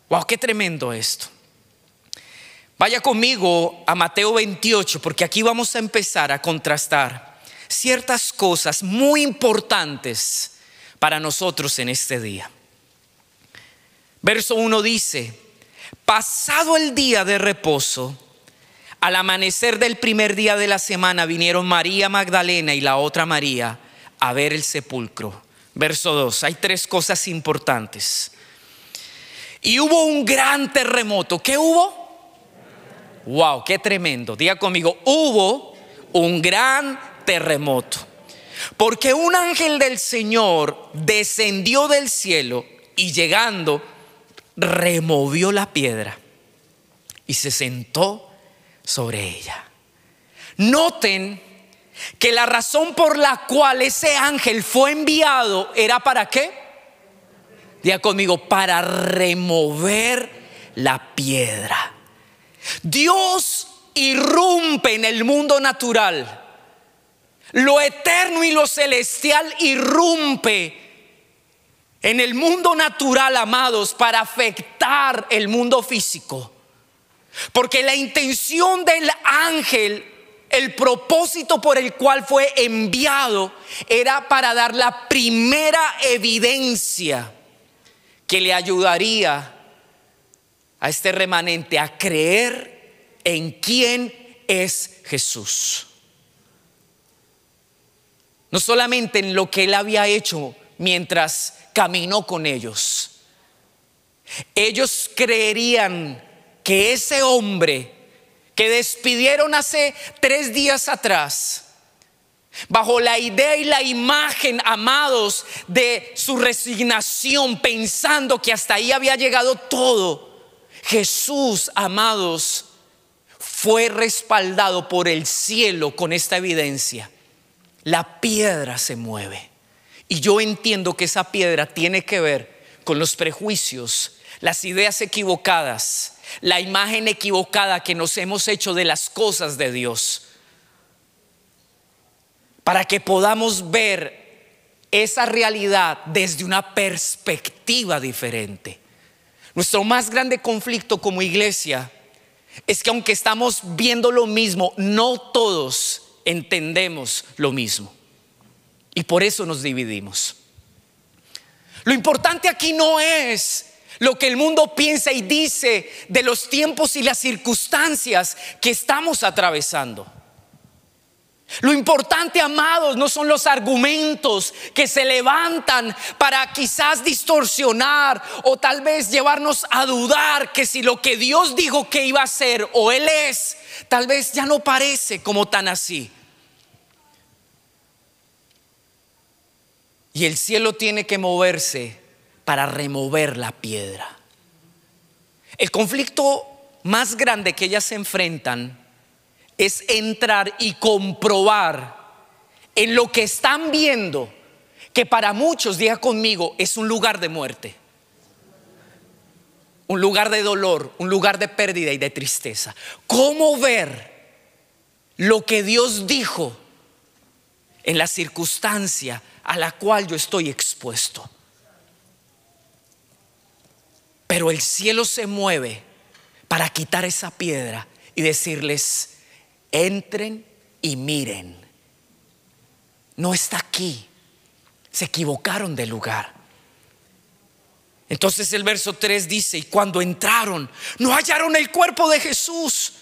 Wow, qué tremendo esto. Vaya conmigo a Mateo 28, porque aquí vamos a empezar a contrastar ciertas cosas muy importantes para nosotros en este día. Verso 1 dice, pasado el día de reposo, al amanecer del primer día de la semana vinieron María Magdalena y la otra María a ver el sepulcro. Verso 2, hay tres cosas importantes. Y hubo un gran terremoto. ¿Qué hubo? Wow, qué tremendo. Diga conmigo, hubo un gran terremoto. Porque un ángel del Señor descendió del cielo y llegando removió la piedra y se sentó sobre ella. Noten que la razón por la cual ese ángel fue enviado era para qué? diga conmigo, para remover la piedra. Dios irrumpe en el mundo natural. Lo eterno y lo celestial irrumpe en el mundo natural, amados, para afectar el mundo físico. Porque la intención del ángel, el propósito por el cual fue enviado, era para dar la primera evidencia que le ayudaría a este remanente a creer en quién es Jesús. No solamente en lo que él había hecho mientras caminó con ellos. Ellos creerían que ese hombre que despidieron hace tres días atrás, bajo la idea y la imagen, amados, de su resignación, pensando que hasta ahí había llegado todo. Jesús, amados, fue respaldado por el cielo con esta evidencia. La piedra se mueve. Y yo entiendo que esa piedra tiene que ver con los prejuicios, las ideas equivocadas, la imagen equivocada que nos hemos hecho de las cosas de Dios para que podamos ver esa realidad desde una perspectiva diferente. Nuestro más grande conflicto como iglesia es que aunque estamos viendo lo mismo, no todos entendemos lo mismo. Y por eso nos dividimos. Lo importante aquí no es lo que el mundo piensa y dice de los tiempos y las circunstancias que estamos atravesando. Lo importante, amados, no son los argumentos que se levantan para quizás distorsionar o tal vez llevarnos a dudar que si lo que Dios dijo que iba a ser o Él es, tal vez ya no parece como tan así. Y el cielo tiene que moverse para remover la piedra. El conflicto más grande que ellas se enfrentan es entrar y comprobar en lo que están viendo, que para muchos, diga conmigo, es un lugar de muerte, un lugar de dolor, un lugar de pérdida y de tristeza. ¿Cómo ver lo que Dios dijo en la circunstancia a la cual yo estoy expuesto? Pero el cielo se mueve para quitar esa piedra y decirles, entren y miren. No está aquí. Se equivocaron del lugar. Entonces el verso 3 dice, y cuando entraron, no hallaron el cuerpo de Jesús.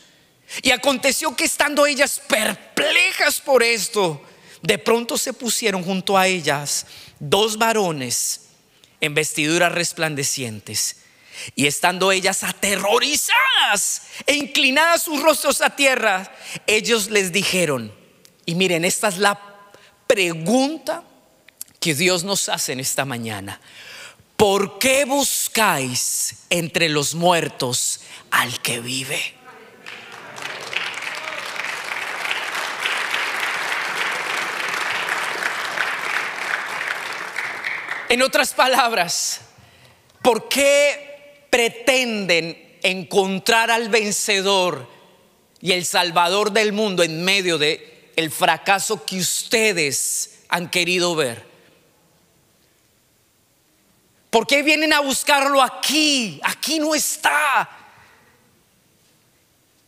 Y aconteció que estando ellas perplejas por esto, de pronto se pusieron junto a ellas dos varones en vestiduras resplandecientes. Y estando ellas aterrorizadas e inclinadas sus rostros a tierra, ellos les dijeron, y miren, esta es la pregunta que Dios nos hace en esta mañana. ¿Por qué buscáis entre los muertos al que vive? En otras palabras, ¿por qué pretenden encontrar al vencedor y el salvador del mundo en medio de el fracaso que ustedes han querido ver. ¿Por qué vienen a buscarlo aquí? Aquí no está.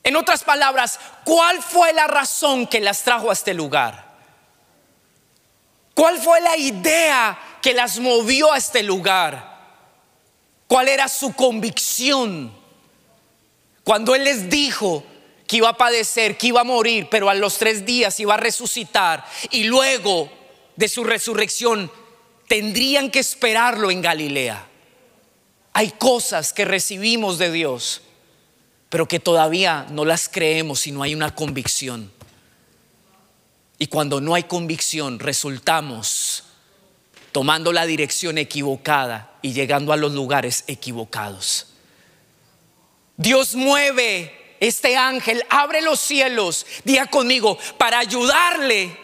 En otras palabras, ¿cuál fue la razón que las trajo a este lugar? ¿Cuál fue la idea que las movió a este lugar? cuál era su convicción cuando Él les dijo que iba a padecer, que iba a morir, pero a los tres días iba a resucitar y luego de su resurrección tendrían que esperarlo en Galilea. Hay cosas que recibimos de Dios, pero que todavía no las creemos si no hay una convicción. Y cuando no hay convicción, resultamos tomando la dirección equivocada y llegando a los lugares equivocados. Dios mueve este ángel, abre los cielos, día conmigo, para ayudarle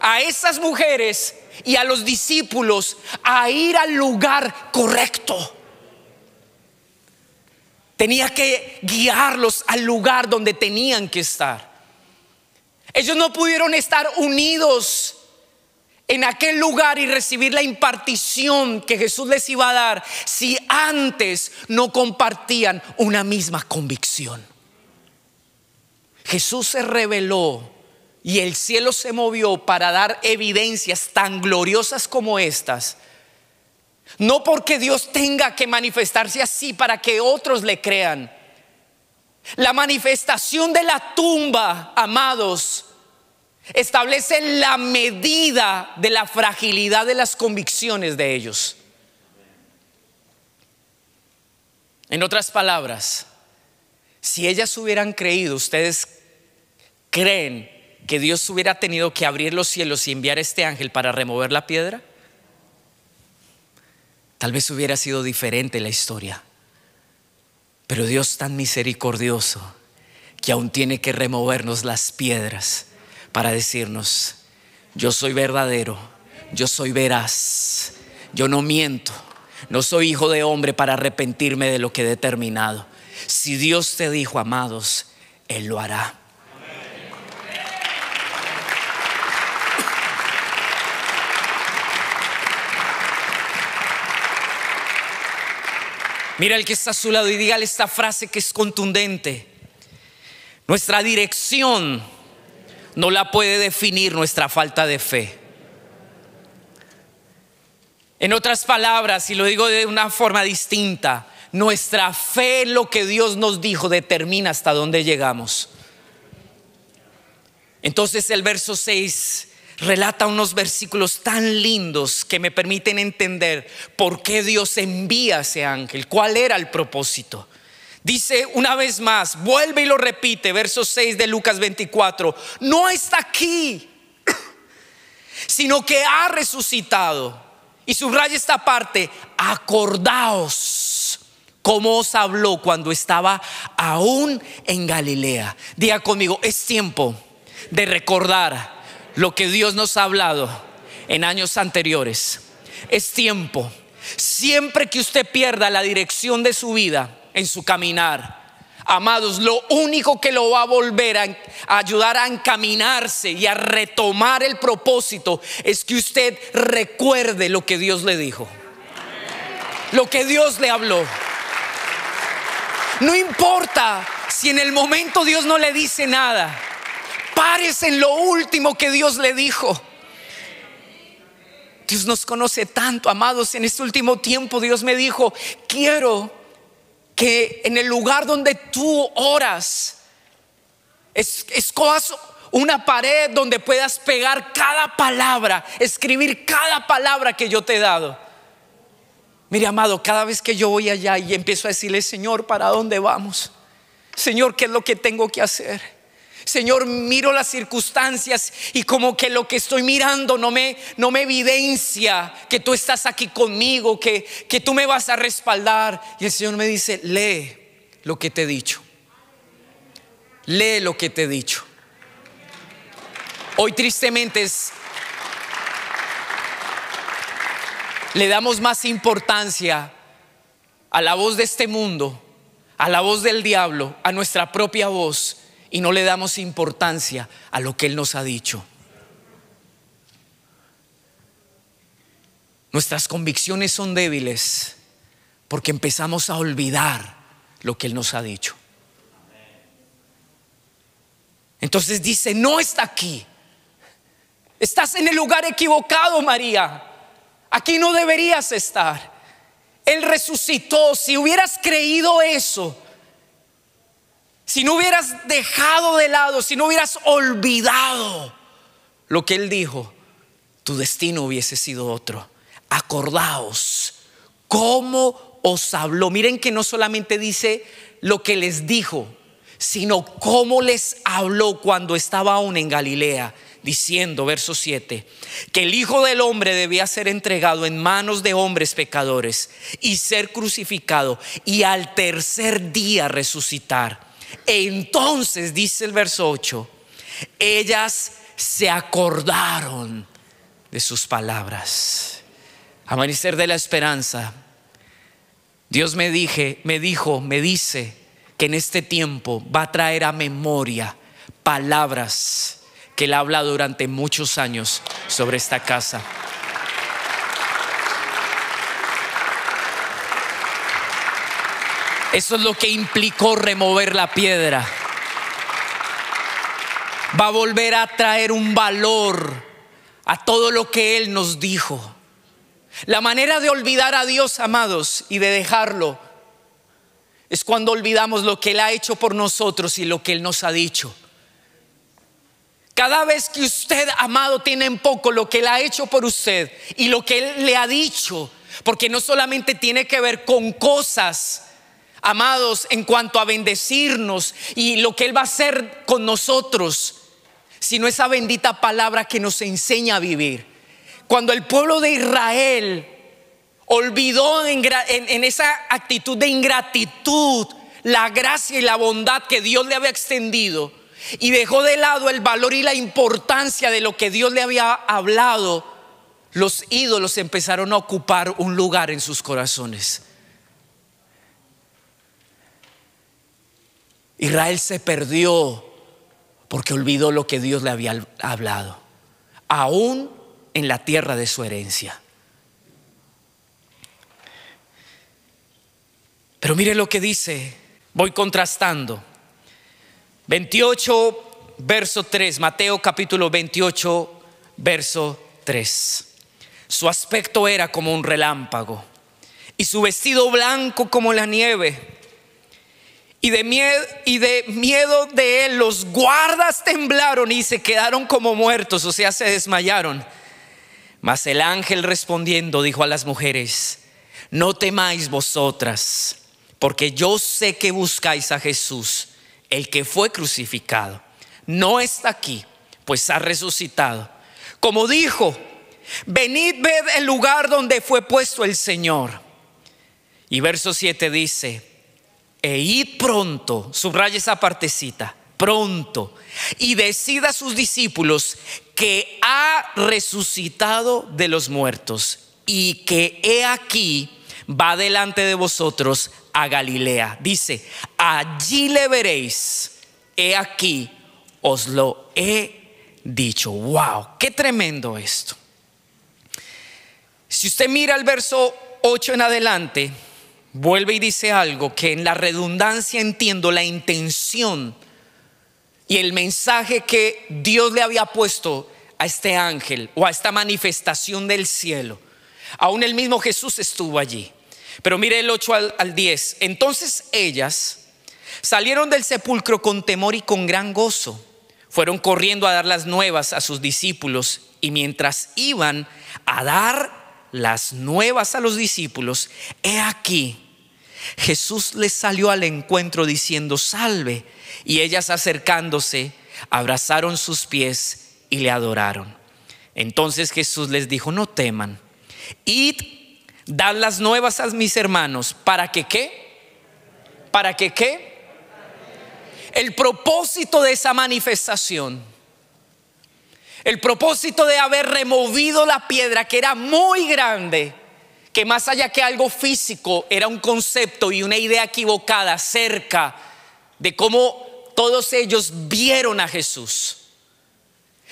a esas mujeres y a los discípulos a ir al lugar correcto. Tenía que guiarlos al lugar donde tenían que estar. Ellos no pudieron estar unidos en aquel lugar y recibir la impartición que Jesús les iba a dar si antes no compartían una misma convicción. Jesús se reveló y el cielo se movió para dar evidencias tan gloriosas como estas. No porque Dios tenga que manifestarse así para que otros le crean. La manifestación de la tumba, amados, establecen la medida de la fragilidad de las convicciones de ellos. En otras palabras, si ellas hubieran creído, ustedes creen que Dios hubiera tenido que abrir los cielos y enviar a este ángel para remover la piedra, tal vez hubiera sido diferente la historia. Pero Dios tan misericordioso que aún tiene que removernos las piedras para decirnos, yo soy verdadero, yo soy veraz, yo no miento, no soy hijo de hombre para arrepentirme de lo que he determinado. Si Dios te dijo, amados, Él lo hará. Mira el que está a su lado y dígale esta frase que es contundente. Nuestra dirección no la puede definir nuestra falta de fe. En otras palabras, y lo digo de una forma distinta, nuestra fe en lo que Dios nos dijo determina hasta dónde llegamos. Entonces el verso 6 relata unos versículos tan lindos que me permiten entender por qué Dios envía a ese ángel, cuál era el propósito. Dice una vez más, vuelve y lo repite, verso 6 de Lucas 24, no está aquí, sino que ha resucitado. Y subraya esta parte, acordaos cómo os habló cuando estaba aún en Galilea. Diga conmigo, es tiempo de recordar lo que Dios nos ha hablado en años anteriores. Es tiempo, siempre que usted pierda la dirección de su vida, en su caminar. Amados, lo único que lo va a volver a, ayudar a encaminarse y a retomar el propósito es que usted recuerde lo que Dios le dijo, lo que Dios le habló. No importa si en el momento Dios no le dice nada, párese en lo último que Dios le dijo. Dios nos conoce tanto, amados. En este último tiempo Dios me dijo, quiero que en el lugar donde tú oras, es, escojas una pared donde puedas pegar cada palabra, escribir cada palabra que yo te he dado. Mire, amado, cada vez que yo voy allá y empiezo a decirle, Señor, ¿para dónde vamos? Señor, ¿qué es lo que tengo que hacer? Señor, miro las circunstancias y como que lo que estoy mirando no me, no me evidencia que tú estás aquí conmigo, que, tú me vas a respaldar. Y el Señor me dice, lee lo que te he dicho. Lee lo que te he dicho. Hoy tristemente le damos más importancia a la voz de este mundo, a la voz del diablo, a nuestra propia voz, y no le damos importancia a lo que Él nos ha dicho. Nuestras convicciones son débiles porque empezamos a olvidar lo que Él nos ha dicho. Entonces dice, no está aquí. Estás en el lugar equivocado, María. Aquí no deberías estar. Él resucitó. Si hubieras creído eso, si no hubieras dejado de lado, si no hubieras olvidado lo que él dijo, tu destino hubiese sido otro. Acordaos cómo os habló. Miren que no solamente dice lo que les dijo, sino cómo les habló cuando estaba aún en Galilea, diciendo, verso 7, que el Hijo del Hombre debía ser entregado en manos de hombres pecadores y ser crucificado y al tercer día resucitar entonces, dice el verso 8, ellas se acordaron de sus palabras. Amanecer de la esperanza. Dios me me dijo, me dice que en este tiempo va a traer a memoria palabras que él habla durante muchos años sobre esta casa. Eso es lo que implicó remover la piedra. Va a volver a traer un valor a todo lo que Él nos dijo. La manera de olvidar a Dios, amados, y de dejarlo, es cuando olvidamos lo que Él ha hecho por nosotros y lo que Él nos ha dicho. Cada vez que usted, amado, tiene en poco lo que Él ha hecho por usted y lo que Él le ha dicho, porque no solamente tiene que ver con cosas, amados, en cuanto a bendecirnos y lo que Él va a hacer con nosotros, sino esa bendita palabra que nos enseña a vivir. Cuando el pueblo de Israel olvidó en, en esa actitud de ingratitud la gracia y la bondad que Dios le había extendido y dejó de lado el valor y la importancia de lo que Dios le había hablado, los ídolos empezaron a ocupar un lugar en sus corazones. Israel se perdió porque olvidó lo que Dios le había hablado, aún en la tierra de su herencia. Pero mire lo que dice, voy contrastando. 28, verso 3, Mateo capítulo 28, verso 3. Su aspecto era como un relámpago y su vestido blanco como la nieve y de, miedo, y de miedo de él los guardas temblaron y se quedaron como muertos, o sea, se desmayaron. Mas el ángel respondiendo dijo a las mujeres, no temáis vosotras, porque yo sé que buscáis a Jesús, el que fue crucificado. No está aquí, pues ha resucitado. Como dijo, venid ved el lugar donde fue puesto el Señor. Y verso 7 dice, e id pronto, subraya esa partecita, pronto, y decida a sus discípulos que ha resucitado de los muertos y que he aquí va delante de vosotros a Galilea. Dice, allí le veréis, he aquí, os lo he dicho. ¡Wow! ¡Qué tremendo esto! Si usted mira el verso 8 en adelante, vuelve y dice algo que en la redundancia entiendo la intención y el mensaje que Dios le había puesto a este ángel o a esta manifestación del cielo. Aún el mismo Jesús estuvo allí. Pero mire el 8 al, 10. Entonces ellas salieron del sepulcro con temor y con gran gozo. Fueron corriendo a dar las nuevas a sus discípulos y mientras iban a dar las nuevas a los discípulos, he aquí Jesús les salió al encuentro diciendo, salve. Y ellas acercándose, abrazaron sus pies y le adoraron. Entonces Jesús les dijo, no teman, id, dan las nuevas a mis hermanos, para que qué, para que qué. El propósito de esa manifestación, el propósito de haber removido la piedra que era muy grande, que más allá que algo físico, era un concepto y una idea equivocada acerca de cómo todos ellos vieron a Jesús.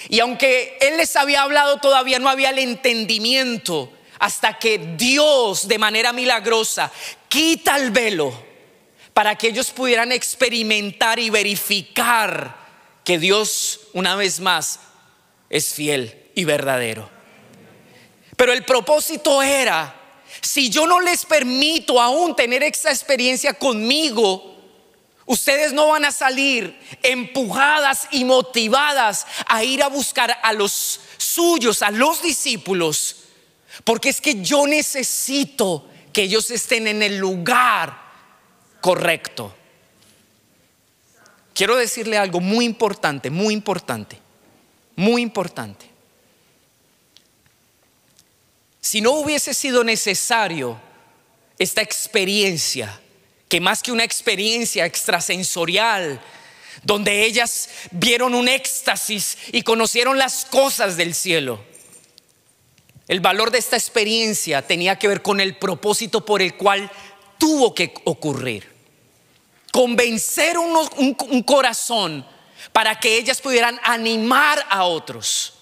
Y aunque Él les había hablado, todavía no había el entendimiento hasta que Dios de manera milagrosa quita el velo para que ellos pudieran experimentar y verificar que Dios una vez más es fiel y verdadero. Pero el propósito era si yo no les permito aún tener esa experiencia conmigo, Ustedes no van a salir empujadas y motivadas a ir a buscar a los suyos, a los discípulos, porque es que yo necesito que ellos estén en el lugar correcto. Quiero decirle algo muy importante, muy importante, muy importante si no hubiese sido necesario esta experiencia, que más que una experiencia extrasensorial, donde ellas vieron un éxtasis y conocieron las cosas del cielo. El valor de esta experiencia tenía que ver con el propósito por el cual tuvo que ocurrir. Convencer un, un corazón para que ellas pudieran animar a otros.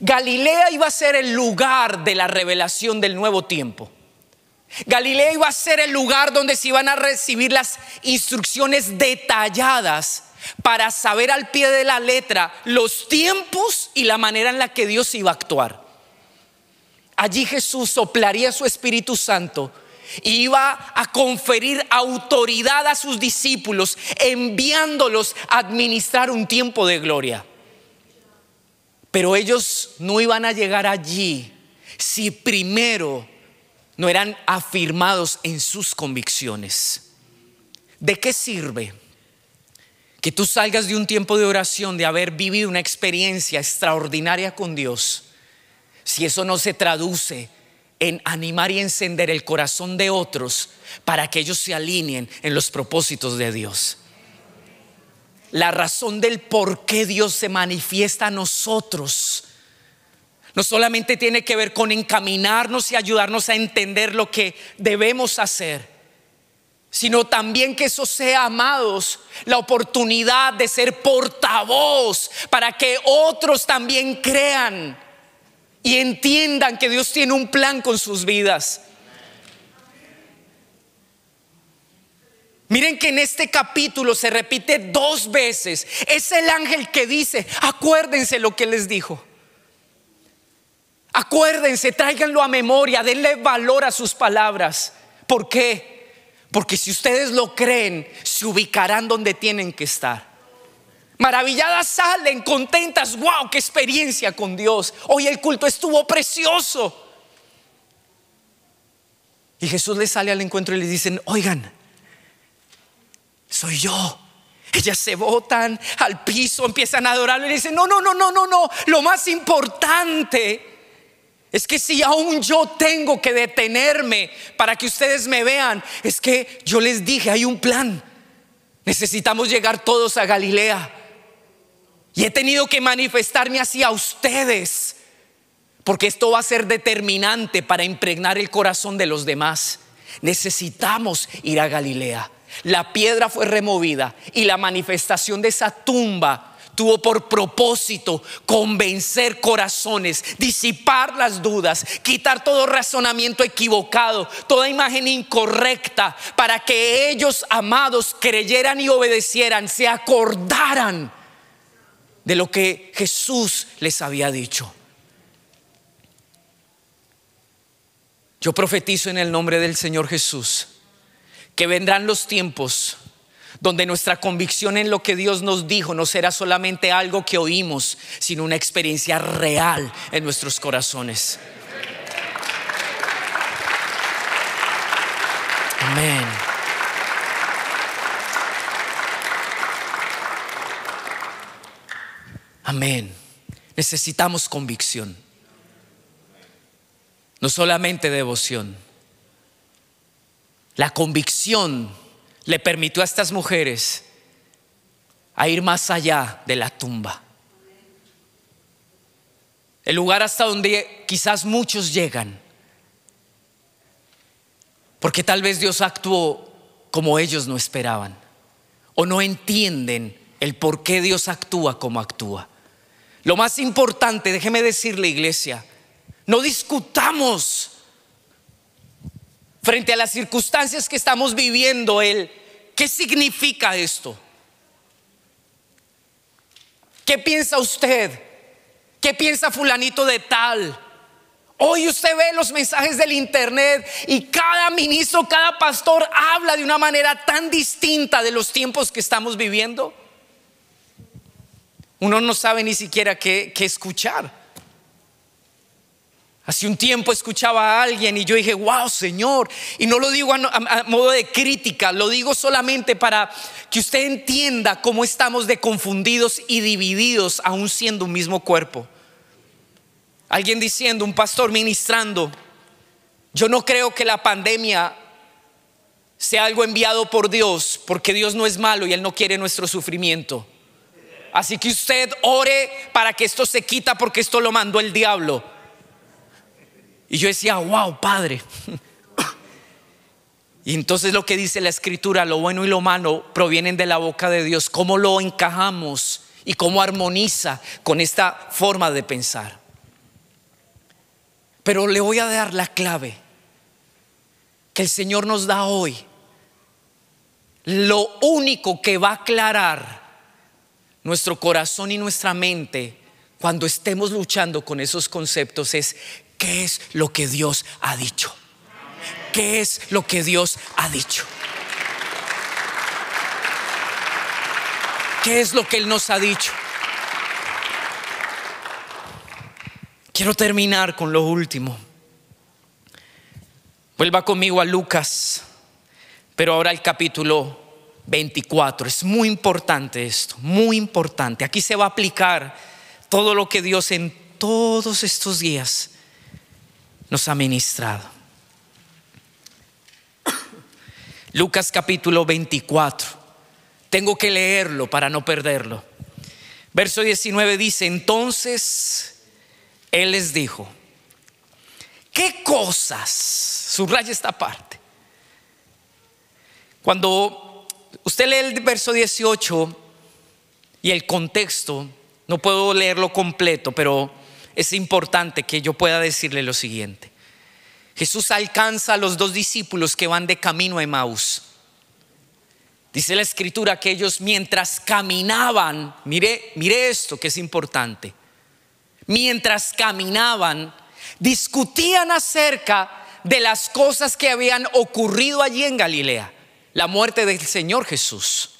Galilea iba a ser el lugar de la revelación del nuevo tiempo. Galilea iba a ser el lugar donde se iban a recibir las instrucciones detalladas para saber al pie de la letra los tiempos y la manera en la que Dios iba a actuar. Allí Jesús soplaría su Espíritu Santo y iba a conferir autoridad a sus discípulos, enviándolos a administrar un tiempo de gloria. Pero ellos no iban a llegar allí si primero no eran afirmados en sus convicciones. ¿De qué sirve? Que tú salgas de un tiempo de oración, de haber vivido una experiencia extraordinaria con Dios, si eso no se traduce en animar y encender el corazón de otros para que ellos se alineen en los propósitos de Dios la razón del por qué Dios se manifiesta a nosotros no solamente tiene que ver con encaminarnos y ayudarnos a entender lo que debemos hacer, sino también que eso sea, amados, la oportunidad de ser portavoz para que otros también crean y entiendan que Dios tiene un plan con sus vidas. Miren que en este capítulo se repite dos veces. Es el ángel que dice, acuérdense lo que les dijo. Acuérdense, tráiganlo a memoria, denle valor a sus palabras. ¿Por qué? Porque si ustedes lo creen, se ubicarán donde tienen que estar. Maravilladas salen, contentas, wow, qué experiencia con Dios. Hoy el culto estuvo precioso. Y Jesús les sale al encuentro y les dicen, oigan, soy yo. Ellas se botan al piso, empiezan a adorarlo y dicen, no, no, no, no, no, no. Lo más importante es que si aún yo tengo que detenerme para que ustedes me vean, es que yo les dije, hay un plan. Necesitamos llegar todos a Galilea. Y he tenido que manifestarme hacia ustedes, porque esto va a ser determinante para impregnar el corazón de los demás. Necesitamos ir a Galilea la piedra fue removida y la manifestación de esa tumba tuvo por propósito convencer corazones, disipar las dudas, quitar todo razonamiento equivocado, toda imagen incorrecta, para que ellos, amados, creyeran y obedecieran, se acordaran de lo que Jesús les había dicho. Yo profetizo en el nombre del Señor Jesús que vendrán los tiempos donde nuestra convicción en lo que Dios nos dijo no será solamente algo que oímos, sino una experiencia real en nuestros corazones. Amén. Amén. Necesitamos convicción. No solamente devoción. La convicción le permitió a estas mujeres a ir más allá de la tumba. El lugar hasta donde quizás muchos llegan. Porque tal vez Dios actuó como ellos no esperaban. O no entienden el por qué Dios actúa como actúa. Lo más importante, déjeme decirle iglesia, no discutamos frente a las circunstancias que estamos viviendo, Él, ¿qué significa esto? ¿Qué piensa usted? ¿Qué piensa fulanito de tal? Hoy usted ve los mensajes del internet y cada ministro, cada pastor habla de una manera tan distinta de los tiempos que estamos viviendo. Uno no sabe ni siquiera qué, qué escuchar. Hace un tiempo escuchaba a alguien y yo dije, wow, Señor. Y no lo digo a, modo de crítica, lo digo solamente para que usted entienda cómo estamos de confundidos y divididos aún siendo un mismo cuerpo. Alguien diciendo, un pastor ministrando, yo no creo que la pandemia sea algo enviado por Dios, porque Dios no es malo y Él no quiere nuestro sufrimiento. Así que usted ore para que esto se quita porque esto lo mandó el diablo. Y yo decía, wow, Padre. Y entonces lo que dice la escritura, lo bueno y lo malo provienen de la boca de Dios. ¿Cómo lo encajamos y cómo armoniza con esta forma de pensar? Pero le voy a dar la clave que el Señor nos da hoy. Lo único que va a aclarar nuestro corazón y nuestra mente cuando estemos luchando con esos conceptos es ¿Qué es lo que Dios ha dicho? ¿Qué es lo que Dios ha dicho? ¿Qué es lo que Él nos ha dicho? Quiero terminar con lo último. Vuelva conmigo a Lucas, pero ahora el capítulo 24. Es muy importante esto, muy importante. Aquí se va a aplicar todo lo que Dios en todos estos días nos ha ministrado. Lucas capítulo 24. Tengo que leerlo para no perderlo. Verso 19 dice, entonces Él les dijo, ¿qué cosas? Subraya esta parte. Cuando usted lee el verso 18 y el contexto, no puedo leerlo completo, pero es importante que yo pueda decirle lo siguiente. Jesús alcanza a los dos discípulos que van de camino a Emaús. Dice la escritura que ellos mientras caminaban, mire, mire esto que es importante. Mientras caminaban, discutían acerca de las cosas que habían ocurrido allí en Galilea, la muerte del Señor Jesús.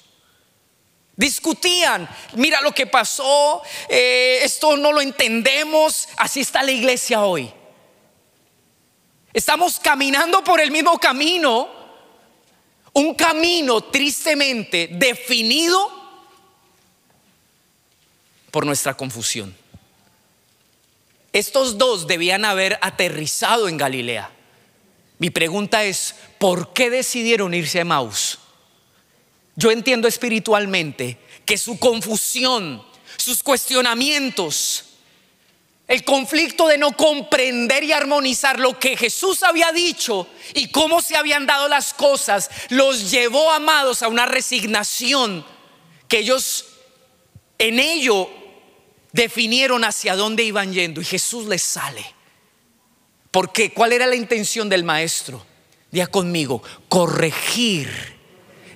Discutían, mira lo que pasó, eh, esto no lo entendemos, así está la iglesia hoy. Estamos caminando por el mismo camino, un camino tristemente definido por nuestra confusión. Estos dos debían haber aterrizado en Galilea. Mi pregunta es, ¿por qué decidieron irse a Maus? Yo entiendo espiritualmente que su confusión, sus cuestionamientos, el conflicto de no comprender y armonizar lo que Jesús había dicho y cómo se habían dado las cosas, los llevó, amados, a una resignación que ellos en ello definieron hacia dónde iban yendo y Jesús les sale. ¿Por qué? ¿Cuál era la intención del maestro? Día conmigo, corregir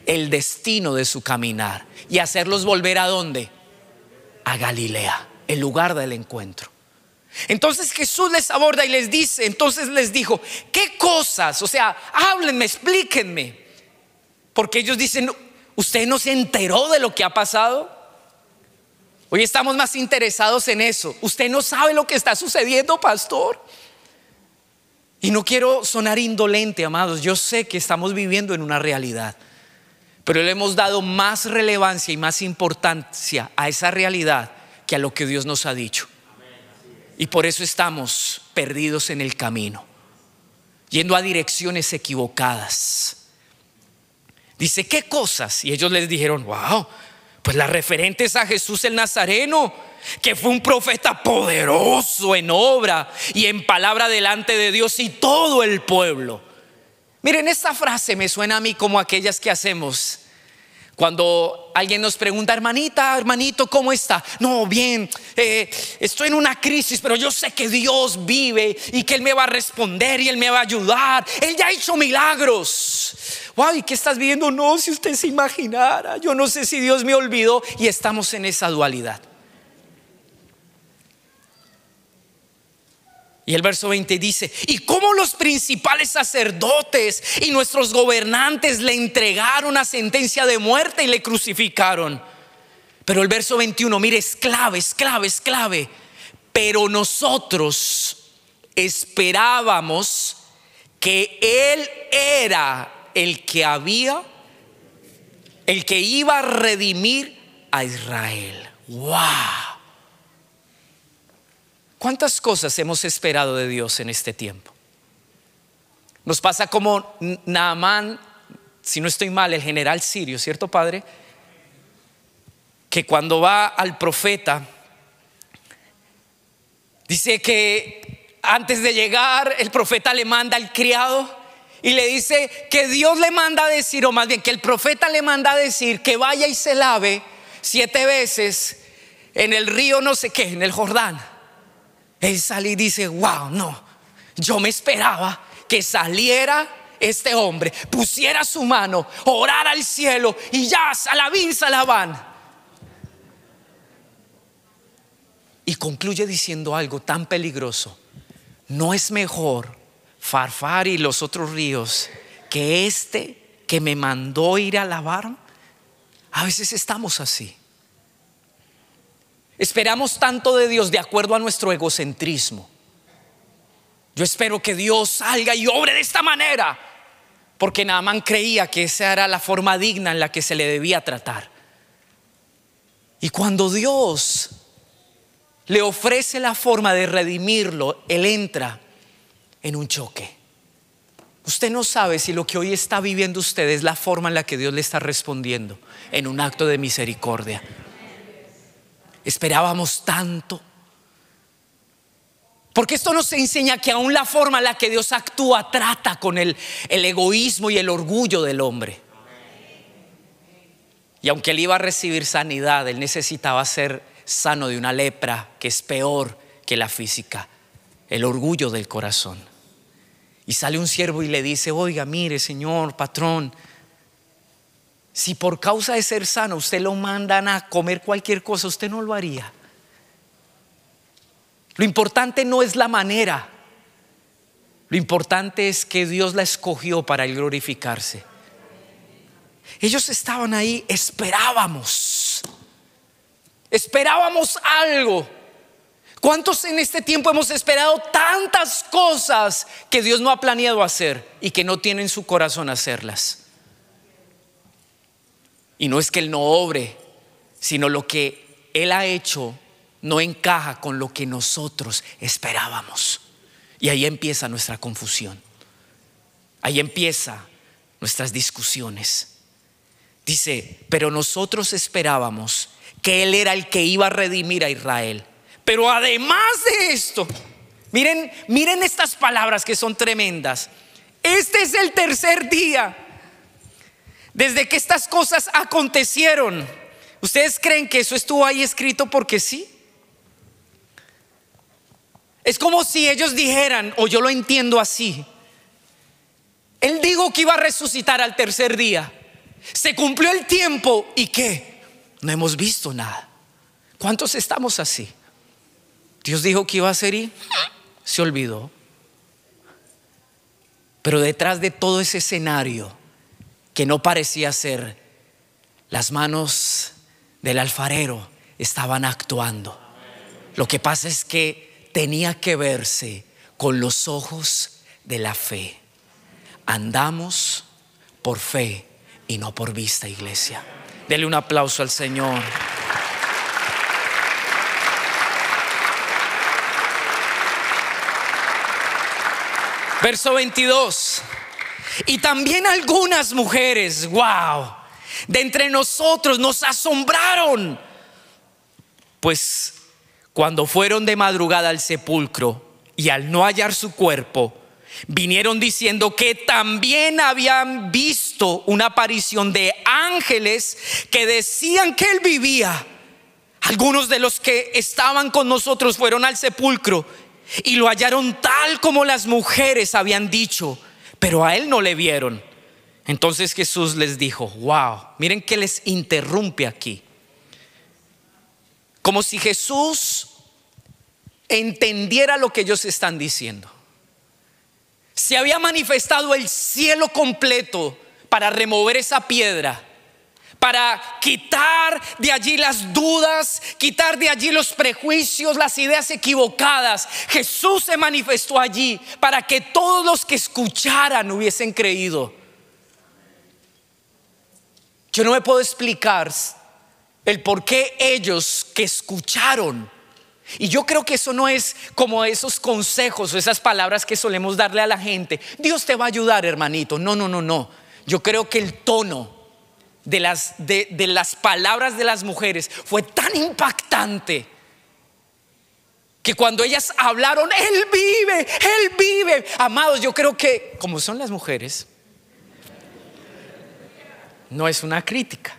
el destino de su caminar y hacerlos volver a dónde? A Galilea, el lugar del encuentro. Entonces Jesús les aborda y les dice, entonces les dijo, ¿qué cosas? O sea, háblenme, explíquenme. Porque ellos dicen, ¿usted no se enteró de lo que ha pasado? Hoy estamos más interesados en eso. Usted no sabe lo que está sucediendo, pastor. Y no quiero sonar indolente, amados. Yo sé que estamos viviendo en una realidad. Pero le hemos dado más relevancia y más importancia a esa realidad que a lo que Dios nos ha dicho. Y por eso estamos perdidos en el camino, yendo a direcciones equivocadas. Dice, ¿qué cosas? Y ellos les dijeron, wow, pues las referentes a Jesús el Nazareno, que fue un profeta poderoso en obra y en palabra delante de Dios y todo el pueblo Miren, esta frase me suena a mí como aquellas que hacemos. Cuando alguien nos pregunta, hermanita, hermanito, ¿cómo está? No, bien, eh, estoy en una crisis, pero yo sé que Dios vive y que Él me va a responder y Él me va a ayudar. Él ya ha hecho milagros. Wow, ¿y qué estás viviendo? No, si usted se imaginara, yo no sé si Dios me olvidó y estamos en esa dualidad. Y el verso 20 dice, y como los principales sacerdotes y nuestros gobernantes le entregaron a sentencia de muerte y le crucificaron. Pero el verso 21, mire, es clave, es clave, es clave. Pero nosotros esperábamos que Él era el que había, el que iba a redimir a Israel. ¡Wow! ¿Cuántas cosas hemos esperado de Dios en este tiempo? Nos pasa como Naamán, si no estoy mal, el general sirio, ¿cierto, padre? Que cuando va al profeta, dice que antes de llegar, el profeta le manda al criado y le dice que Dios le manda a decir, o más bien que el profeta le manda a decir que vaya y se lave siete veces en el río no sé qué, en el Jordán. Él sale y dice, wow, no, yo me esperaba que saliera este hombre, pusiera su mano, orara al cielo y ya, salavín, salabán. Y concluye diciendo algo tan peligroso. No es mejor Farfar y los otros ríos que este que me mandó ir a lavar. A veces estamos así. Esperamos tanto de Dios de acuerdo a nuestro egocentrismo. Yo espero que Dios salga y obre de esta manera, porque Naamán creía que esa era la forma digna en la que se le debía tratar. Y cuando Dios le ofrece la forma de redimirlo, él entra en un choque. Usted no sabe si lo que hoy está viviendo usted es la forma en la que Dios le está respondiendo en un acto de misericordia. Esperábamos tanto. Porque esto nos enseña que aún la forma en la que Dios actúa trata con el, egoísmo y el orgullo del hombre. Y aunque él iba a recibir sanidad, él necesitaba ser sano de una lepra que es peor que la física, el orgullo del corazón. Y sale un siervo y le dice, oiga, mire, señor, patrón, si por causa de ser sano usted lo mandan a comer cualquier cosa, usted no lo haría. Lo importante no es la manera. Lo importante es que Dios la escogió para glorificarse. Ellos estaban ahí, esperábamos. Esperábamos algo. ¿Cuántos en este tiempo hemos esperado tantas cosas que Dios no ha planeado hacer y que no tiene en su corazón hacerlas? Y no es que Él no obre, sino lo que Él ha hecho no encaja con lo que nosotros esperábamos. Y ahí empieza nuestra confusión. Ahí empieza nuestras discusiones. Dice, pero nosotros esperábamos que Él era el que iba a redimir a Israel. Pero además de esto, miren, miren estas palabras que son tremendas. Este es el tercer día desde que estas cosas acontecieron, ¿ustedes creen que eso estuvo ahí escrito porque sí? Es como si ellos dijeran, o yo lo entiendo así, él dijo que iba a resucitar al tercer día, se cumplió el tiempo y qué, no hemos visto nada. ¿Cuántos estamos así? Dios dijo que iba a ser y se olvidó. Pero detrás de todo ese escenario, que no parecía ser, las manos del alfarero estaban actuando. Lo que pasa es que tenía que verse con los ojos de la fe. Andamos por fe y no por vista, iglesia. Dele un aplauso al Señor. Verso 22. Y también algunas mujeres, wow, de entre nosotros nos asombraron. Pues cuando fueron de madrugada al sepulcro y al no hallar su cuerpo, vinieron diciendo que también habían visto una aparición de ángeles que decían que él vivía. Algunos de los que estaban con nosotros fueron al sepulcro y lo hallaron tal como las mujeres habían dicho pero a él no le vieron. Entonces Jesús les dijo, wow, miren que les interrumpe aquí. Como si Jesús entendiera lo que ellos están diciendo. Se había manifestado el cielo completo para remover esa piedra para quitar de allí las dudas, quitar de allí los prejuicios, las ideas equivocadas. Jesús se manifestó allí para que todos los que escucharan hubiesen creído. Yo no me puedo explicar el por qué ellos que escucharon y yo creo que eso no es como esos consejos o esas palabras que solemos darle a la gente. Dios te va a ayudar, hermanito. No, no, no, no. Yo creo que el tono de las, palabras de las mujeres fue tan impactante que cuando ellas hablaron, Él vive, Él vive. Amados, yo creo que, como son las mujeres, no es una crítica.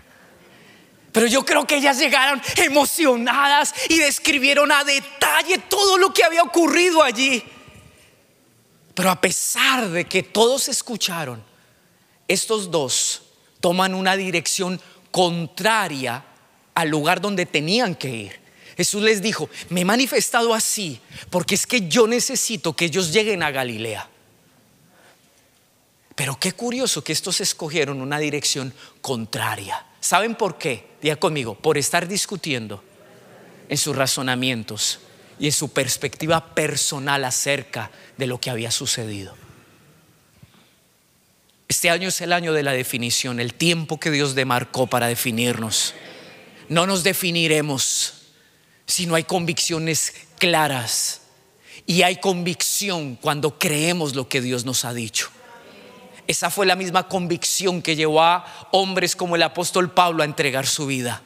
Pero yo creo que ellas llegaron emocionadas y describieron a detalle todo lo que había ocurrido allí. Pero a pesar de que todos escucharon, estos dos toman una dirección contraria al lugar donde tenían que ir. Jesús les dijo, me he manifestado así porque es que yo necesito que ellos lleguen a Galilea. Pero qué curioso que estos escogieron una dirección contraria. ¿Saben por qué? día conmigo, por estar discutiendo en sus razonamientos y en su perspectiva personal acerca de lo que había sucedido. Este año es el año de la definición, el tiempo que Dios demarcó para definirnos. No nos definiremos si no hay convicciones claras. Y hay convicción cuando creemos lo que Dios nos ha dicho. Esa fue la misma convicción que llevó a hombres como el apóstol Pablo a entregar su vida.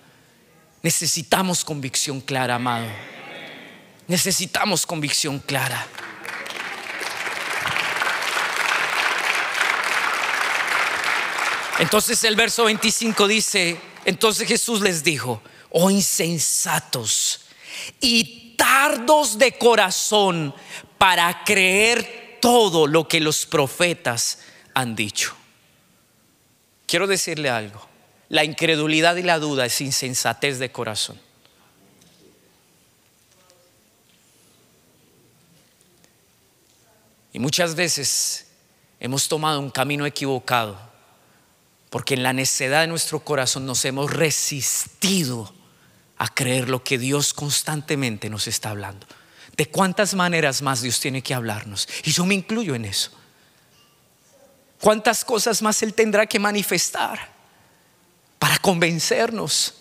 Necesitamos convicción clara, amado. Necesitamos convicción clara. Entonces el verso 25 dice, entonces Jesús les dijo, oh insensatos y tardos de corazón para creer todo lo que los profetas han dicho. Quiero decirle algo, la incredulidad y la duda es insensatez de corazón. Y muchas veces hemos tomado un camino equivocado porque en la necedad de nuestro corazón nos hemos resistido a creer lo que Dios constantemente nos está hablando. ¿De cuántas maneras más Dios tiene que hablarnos? Y yo me incluyo en eso. ¿Cuántas cosas más Él tendrá que manifestar para convencernos?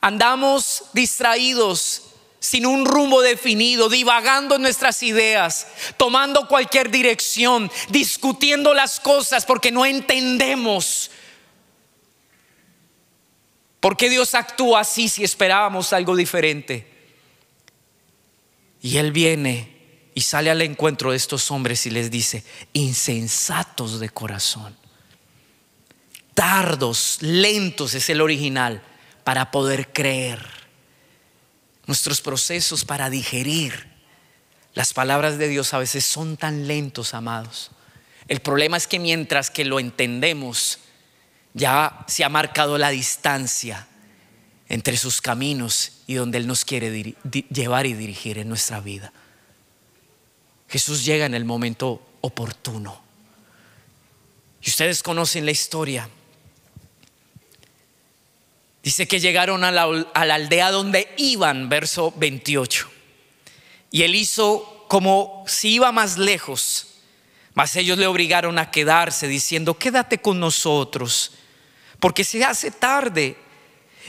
Andamos distraídos sin un rumbo definido, divagando nuestras ideas, tomando cualquier dirección, discutiendo las cosas porque no entendemos. ¿Por qué Dios actúa así si esperábamos algo diferente? Y Él viene y sale al encuentro de estos hombres y les dice, insensatos de corazón, tardos, lentos es el original, para poder creer Nuestros procesos para digerir las palabras de Dios a veces son tan lentos, amados. El problema es que mientras que lo entendemos, ya se ha marcado la distancia entre sus caminos y donde Él nos quiere llevar y dirigir en nuestra vida. Jesús llega en el momento oportuno. Y ustedes conocen la historia. Dice que llegaron a la, aldea donde iban, verso 28. Y él hizo como si iba más lejos, mas ellos le obligaron a quedarse, diciendo, quédate con nosotros, porque se hace tarde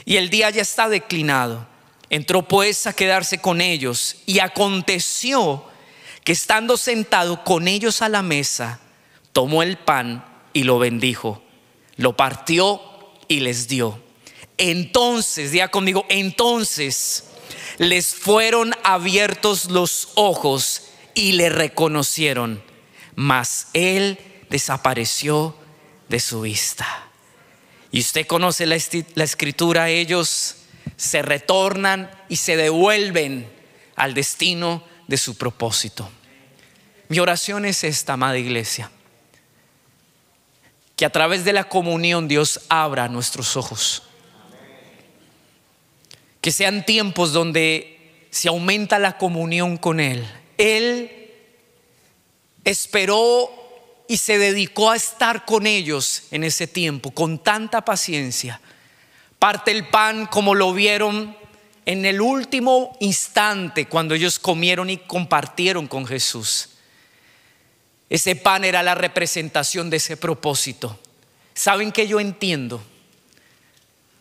y el día ya está declinado. Entró pues a quedarse con ellos y aconteció que estando sentado con ellos a la mesa, tomó el pan y lo bendijo, lo partió y les dio entonces, diga conmigo, entonces les fueron abiertos los ojos y le reconocieron, mas él desapareció de su vista. Y usted conoce la, escritura, ellos se retornan y se devuelven al destino de su propósito. Mi oración es esta, amada iglesia, que a través de la comunión Dios abra nuestros ojos que sean tiempos donde se aumenta la comunión con Él. Él esperó y se dedicó a estar con ellos en ese tiempo, con tanta paciencia. Parte el pan como lo vieron en el último instante cuando ellos comieron y compartieron con Jesús. Ese pan era la representación de ese propósito. ¿Saben que yo entiendo?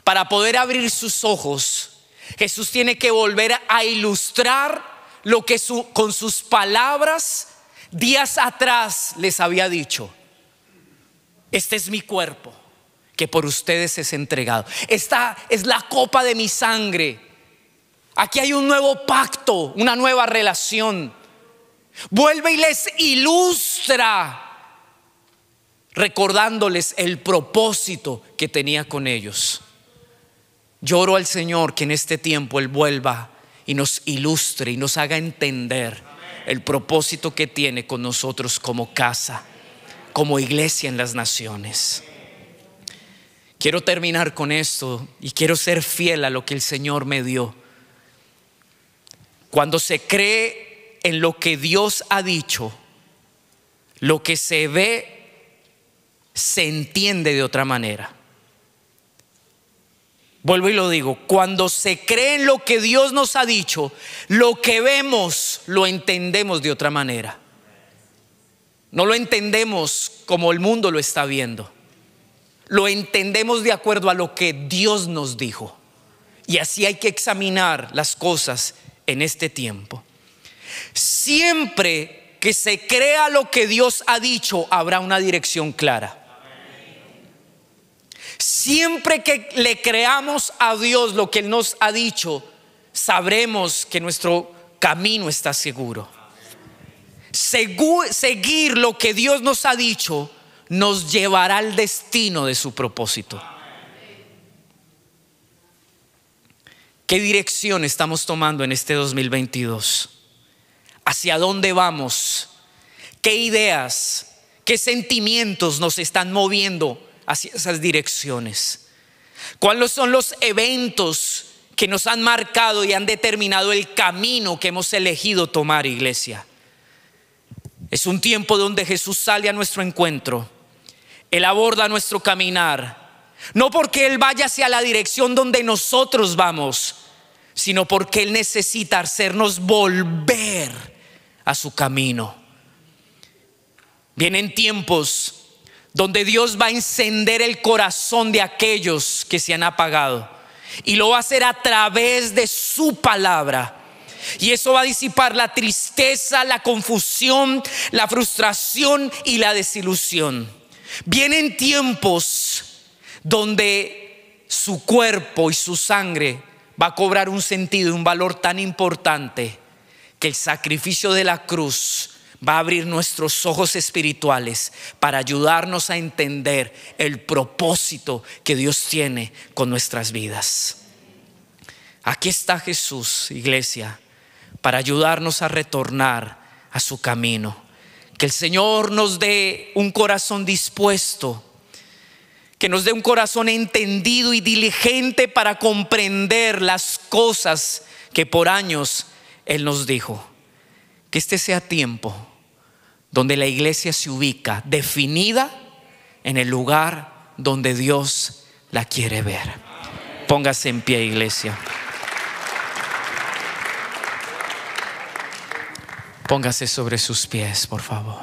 Para poder abrir sus ojos Jesús tiene que volver a ilustrar lo que con sus palabras días atrás les había dicho. Este es mi cuerpo que por ustedes es entregado. Esta es la copa de mi sangre. Aquí hay un nuevo pacto, una nueva relación. Vuelve y les ilustra, recordándoles el propósito que tenía con ellos. Lloro al Señor que en este tiempo Él vuelva y nos ilustre y nos haga entender el propósito que tiene con nosotros como casa, como iglesia en las naciones. Quiero terminar con esto y quiero ser fiel a lo que el Señor me dio. Cuando se cree en lo que Dios ha dicho, lo que se ve se entiende de otra manera vuelvo y lo digo, cuando se cree en lo que Dios nos ha dicho, lo que vemos lo entendemos de otra manera. No lo entendemos como el mundo lo está viendo. Lo entendemos de acuerdo a lo que Dios nos dijo. Y así hay que examinar las cosas en este tiempo. Siempre que se crea lo que Dios ha dicho, habrá una dirección clara. Siempre que le creamos a Dios lo que Él nos ha dicho, sabremos que nuestro camino está seguro. seguir lo que Dios nos ha dicho nos llevará al destino de su propósito. ¿Qué dirección estamos tomando en este 2022? ¿Hacia dónde vamos? ¿Qué ideas, qué sentimientos nos están moviendo hacia esas direcciones? ¿Cuáles son los eventos que nos han marcado y han determinado el camino que hemos elegido tomar, iglesia? Es un tiempo donde Jesús sale a nuestro encuentro. Él aborda nuestro caminar. No porque Él vaya hacia la dirección donde nosotros vamos, sino porque Él necesita hacernos volver a su camino. Vienen tiempos donde Dios va a encender el corazón de aquellos que se han apagado. Y lo va a hacer a través de su palabra. Y eso va a disipar la tristeza, la confusión, la frustración y la desilusión. Vienen tiempos donde su cuerpo y su sangre va a cobrar un sentido, y un valor tan importante que el sacrificio de la cruz va a abrir nuestros ojos espirituales para ayudarnos a entender el propósito que Dios tiene con nuestras vidas. Aquí está Jesús, iglesia, para ayudarnos a retornar a su camino. Que el Señor nos dé un corazón dispuesto, que nos dé un corazón entendido y diligente para comprender las cosas que por años Él nos dijo. Que este sea tiempo donde la iglesia se ubica, definida en el lugar donde Dios la quiere ver. Póngase en pie, iglesia. Póngase sobre sus pies, por favor.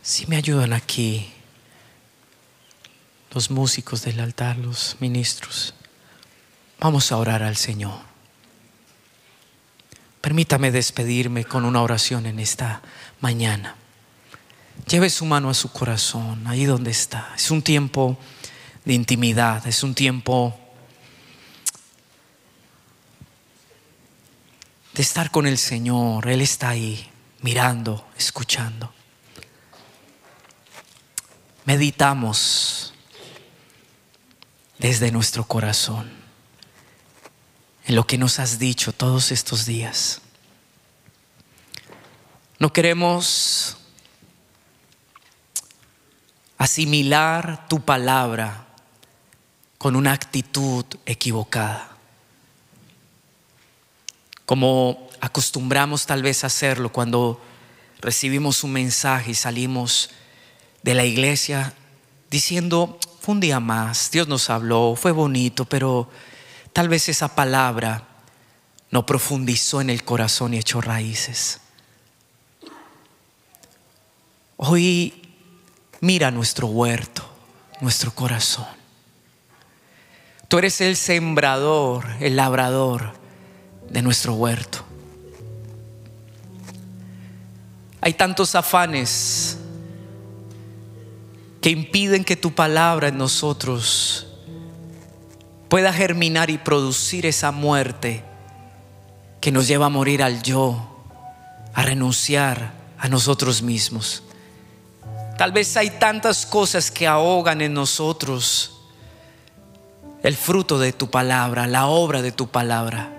Si me ayudan aquí los músicos del altar, los ministros. Vamos a orar al Señor. Permítame despedirme con una oración en esta mañana. Lleve su mano a su corazón, ahí donde está. Es un tiempo de intimidad, es un tiempo de estar con el Señor. Él está ahí, mirando, escuchando. Meditamos desde nuestro corazón, en lo que nos has dicho todos estos días. No queremos asimilar tu palabra con una actitud equivocada, como acostumbramos tal vez a hacerlo cuando recibimos un mensaje y salimos de la iglesia diciendo, un día más, Dios nos habló, fue bonito, pero tal vez esa palabra no profundizó en el corazón y echó raíces. Hoy mira nuestro huerto, nuestro corazón. Tú eres el sembrador, el labrador de nuestro huerto. Hay tantos afanes que impiden que tu palabra en nosotros pueda germinar y producir esa muerte que nos lleva a morir al yo, a renunciar a nosotros mismos. Tal vez hay tantas cosas que ahogan en nosotros el fruto de tu palabra, la obra de tu palabra.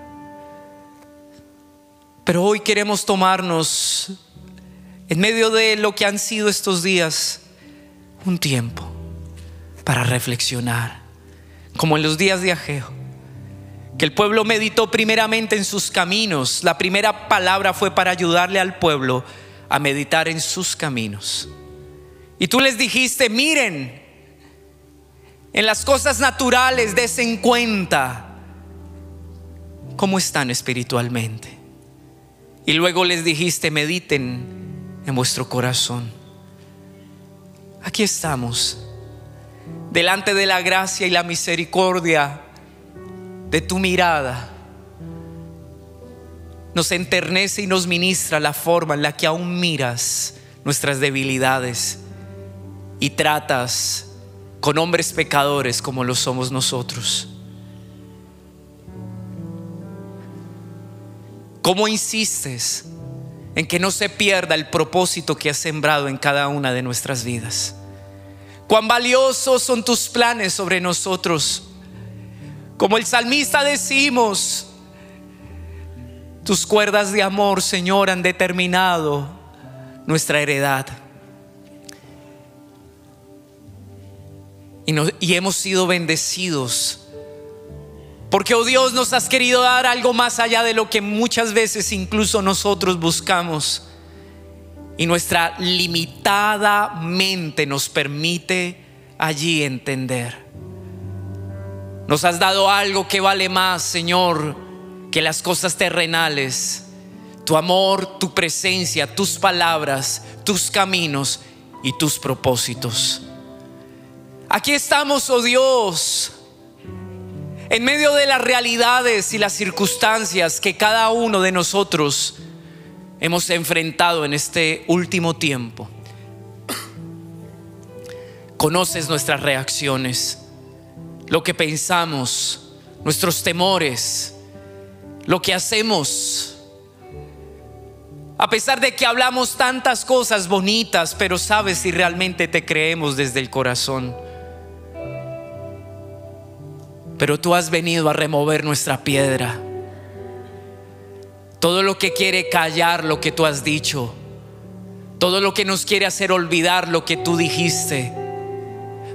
Pero hoy queremos tomarnos, en medio de lo que han sido estos días, un tiempo para reflexionar, como en los días de Ajeo, que el pueblo meditó primeramente en sus caminos. La primera palabra fue para ayudarle al pueblo a meditar en sus caminos. Y tú les dijiste, miren, en las cosas naturales en cuenta cómo están espiritualmente. Y luego les dijiste, mediten en vuestro corazón aquí estamos, delante de la gracia y la misericordia de tu mirada. Nos enternece y nos ministra la forma en la que aún miras nuestras debilidades y tratas con hombres pecadores como lo somos nosotros. ¿Cómo insistes en que no se pierda el propósito que has sembrado en cada una de nuestras vidas? Cuán valiosos son tus planes sobre nosotros. Como el salmista decimos, tus cuerdas de amor, Señor, han determinado nuestra heredad. Y, y, hemos sido bendecidos. Porque, oh Dios, nos has querido dar algo más allá de lo que muchas veces incluso nosotros buscamos. Y nuestra limitada mente nos permite allí entender. Nos has dado algo que vale más, Señor, que las cosas terrenales. Tu amor, tu presencia, tus palabras, tus caminos y tus propósitos. Aquí estamos, oh Dios, en medio de las realidades y las circunstancias que cada uno de nosotros hemos enfrentado en este último tiempo. Conoces nuestras reacciones, lo que pensamos, nuestros temores, lo que hacemos. A pesar de que hablamos tantas cosas bonitas, pero sabes si realmente te creemos desde el corazón. Pero tú has venido a remover nuestra piedra todo lo que quiere callar lo que tú has dicho. Todo lo que nos quiere hacer olvidar lo que tú dijiste.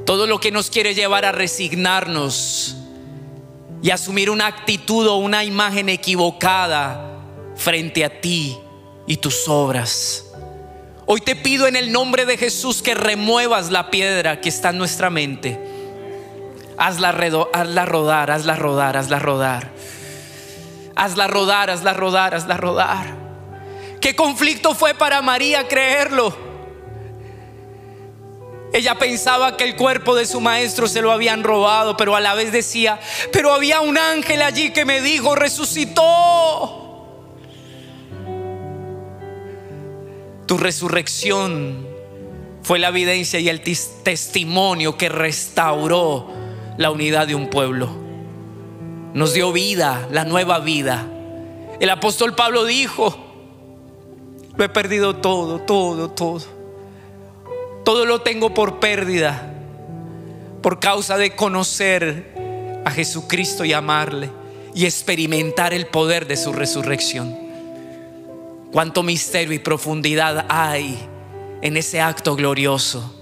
Todo lo que nos quiere llevar a resignarnos y asumir una actitud o una imagen equivocada frente a ti y tus obras. Hoy te pido en el nombre de Jesús que remuevas la piedra que está en nuestra mente. Hazla, hazla rodar, hazla rodar, hazla rodar. Hazla rodar, hazla rodar, hazla rodar. ¿Qué conflicto fue para María creerlo? Ella pensaba que el cuerpo de su maestro se lo habían robado, pero a la vez decía, pero había un ángel allí que me dijo, resucitó. Tu resurrección fue la evidencia y el testimonio que restauró la unidad de un pueblo nos dio vida, la nueva vida. El apóstol Pablo dijo, lo he perdido todo, todo, todo. Todo lo tengo por pérdida por causa de conocer a Jesucristo y amarle y experimentar el poder de su resurrección. Cuánto misterio y profundidad hay en ese acto glorioso.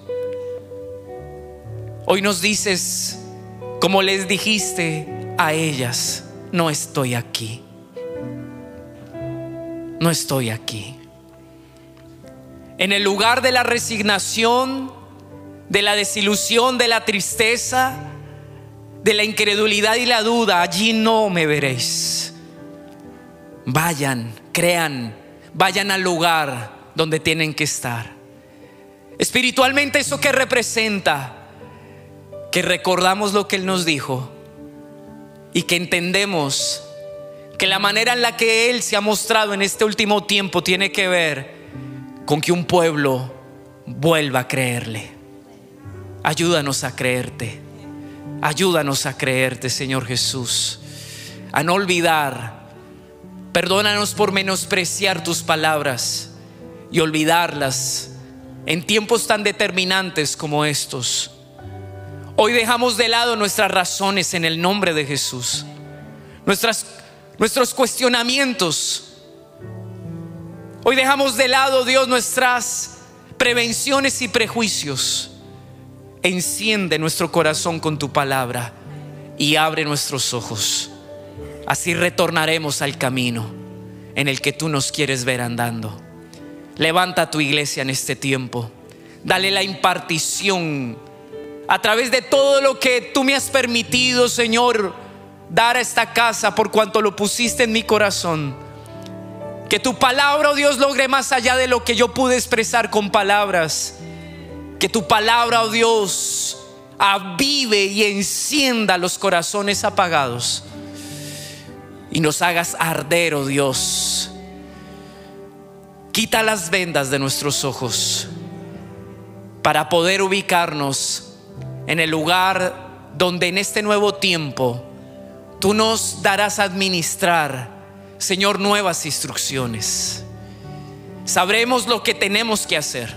Hoy nos dices, como les dijiste, a ellas, no estoy aquí. No estoy aquí. En el lugar de la resignación, de la desilusión, de la tristeza, de la incredulidad y la duda, allí no me veréis. Vayan, crean, vayan al lugar donde tienen que estar. Espiritualmente, ¿eso que representa? Que recordamos lo que Él nos dijo, y que entendemos que la manera en la que Él se ha mostrado en este último tiempo tiene que ver con que un pueblo vuelva a creerle. Ayúdanos a creerte. Ayúdanos a creerte, Señor Jesús. A no olvidar. Perdónanos por menospreciar tus palabras y olvidarlas en tiempos tan determinantes como estos. Hoy dejamos de lado nuestras razones en el nombre de Jesús. Nuestras, nuestros cuestionamientos. Hoy dejamos de lado, Dios, nuestras prevenciones y prejuicios. Enciende nuestro corazón con tu palabra y abre nuestros ojos. Así retornaremos al camino en el que tú nos quieres ver andando. Levanta tu iglesia en este tiempo. Dale la impartición a través de todo lo que tú me has permitido, Señor, dar a esta casa por cuanto lo pusiste en mi corazón. Que tu palabra, oh Dios, logre más allá de lo que yo pude expresar con palabras. Que tu palabra, oh Dios, avive y encienda los corazones apagados. Y nos hagas arder, oh Dios. Quita las vendas de nuestros ojos para poder ubicarnos en el lugar donde en este nuevo tiempo tú nos darás a administrar, Señor, nuevas instrucciones. Sabremos lo que tenemos que hacer.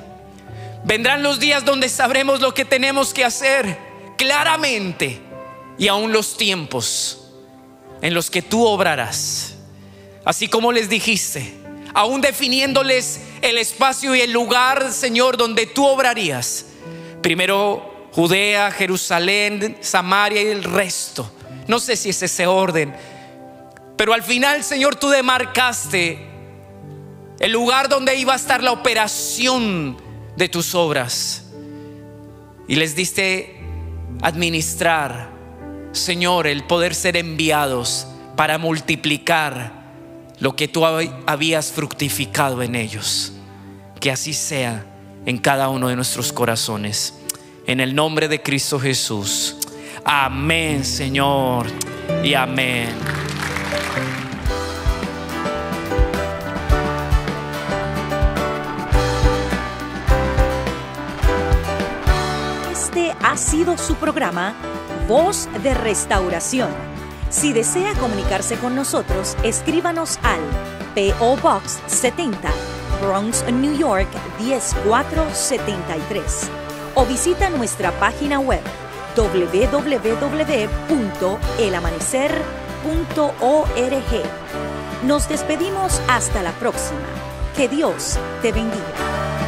Vendrán los días donde sabremos lo que tenemos que hacer claramente y aún los tiempos en los que tú obrarás. Así como les dijiste, aún definiéndoles el espacio y el lugar, Señor, donde tú obrarías. Primero Judea, Jerusalén, Samaria y el resto. No sé si es ese orden. Pero al final, Señor, tú demarcaste el lugar donde iba a estar la operación de tus obras. Y les diste administrar, Señor, el poder ser enviados para multiplicar lo que tú habías fructificado en ellos. Que así sea en cada uno de nuestros corazones. En el nombre de Cristo Jesús. Amén, Señor. Y amén. Este ha sido su programa, Voz de Restauración. Si desea comunicarse con nosotros, escríbanos al PO Box 70, Bronx, New York 10473 o visita nuestra página web www.elamanecer.org. Nos despedimos hasta la próxima. Que Dios te bendiga.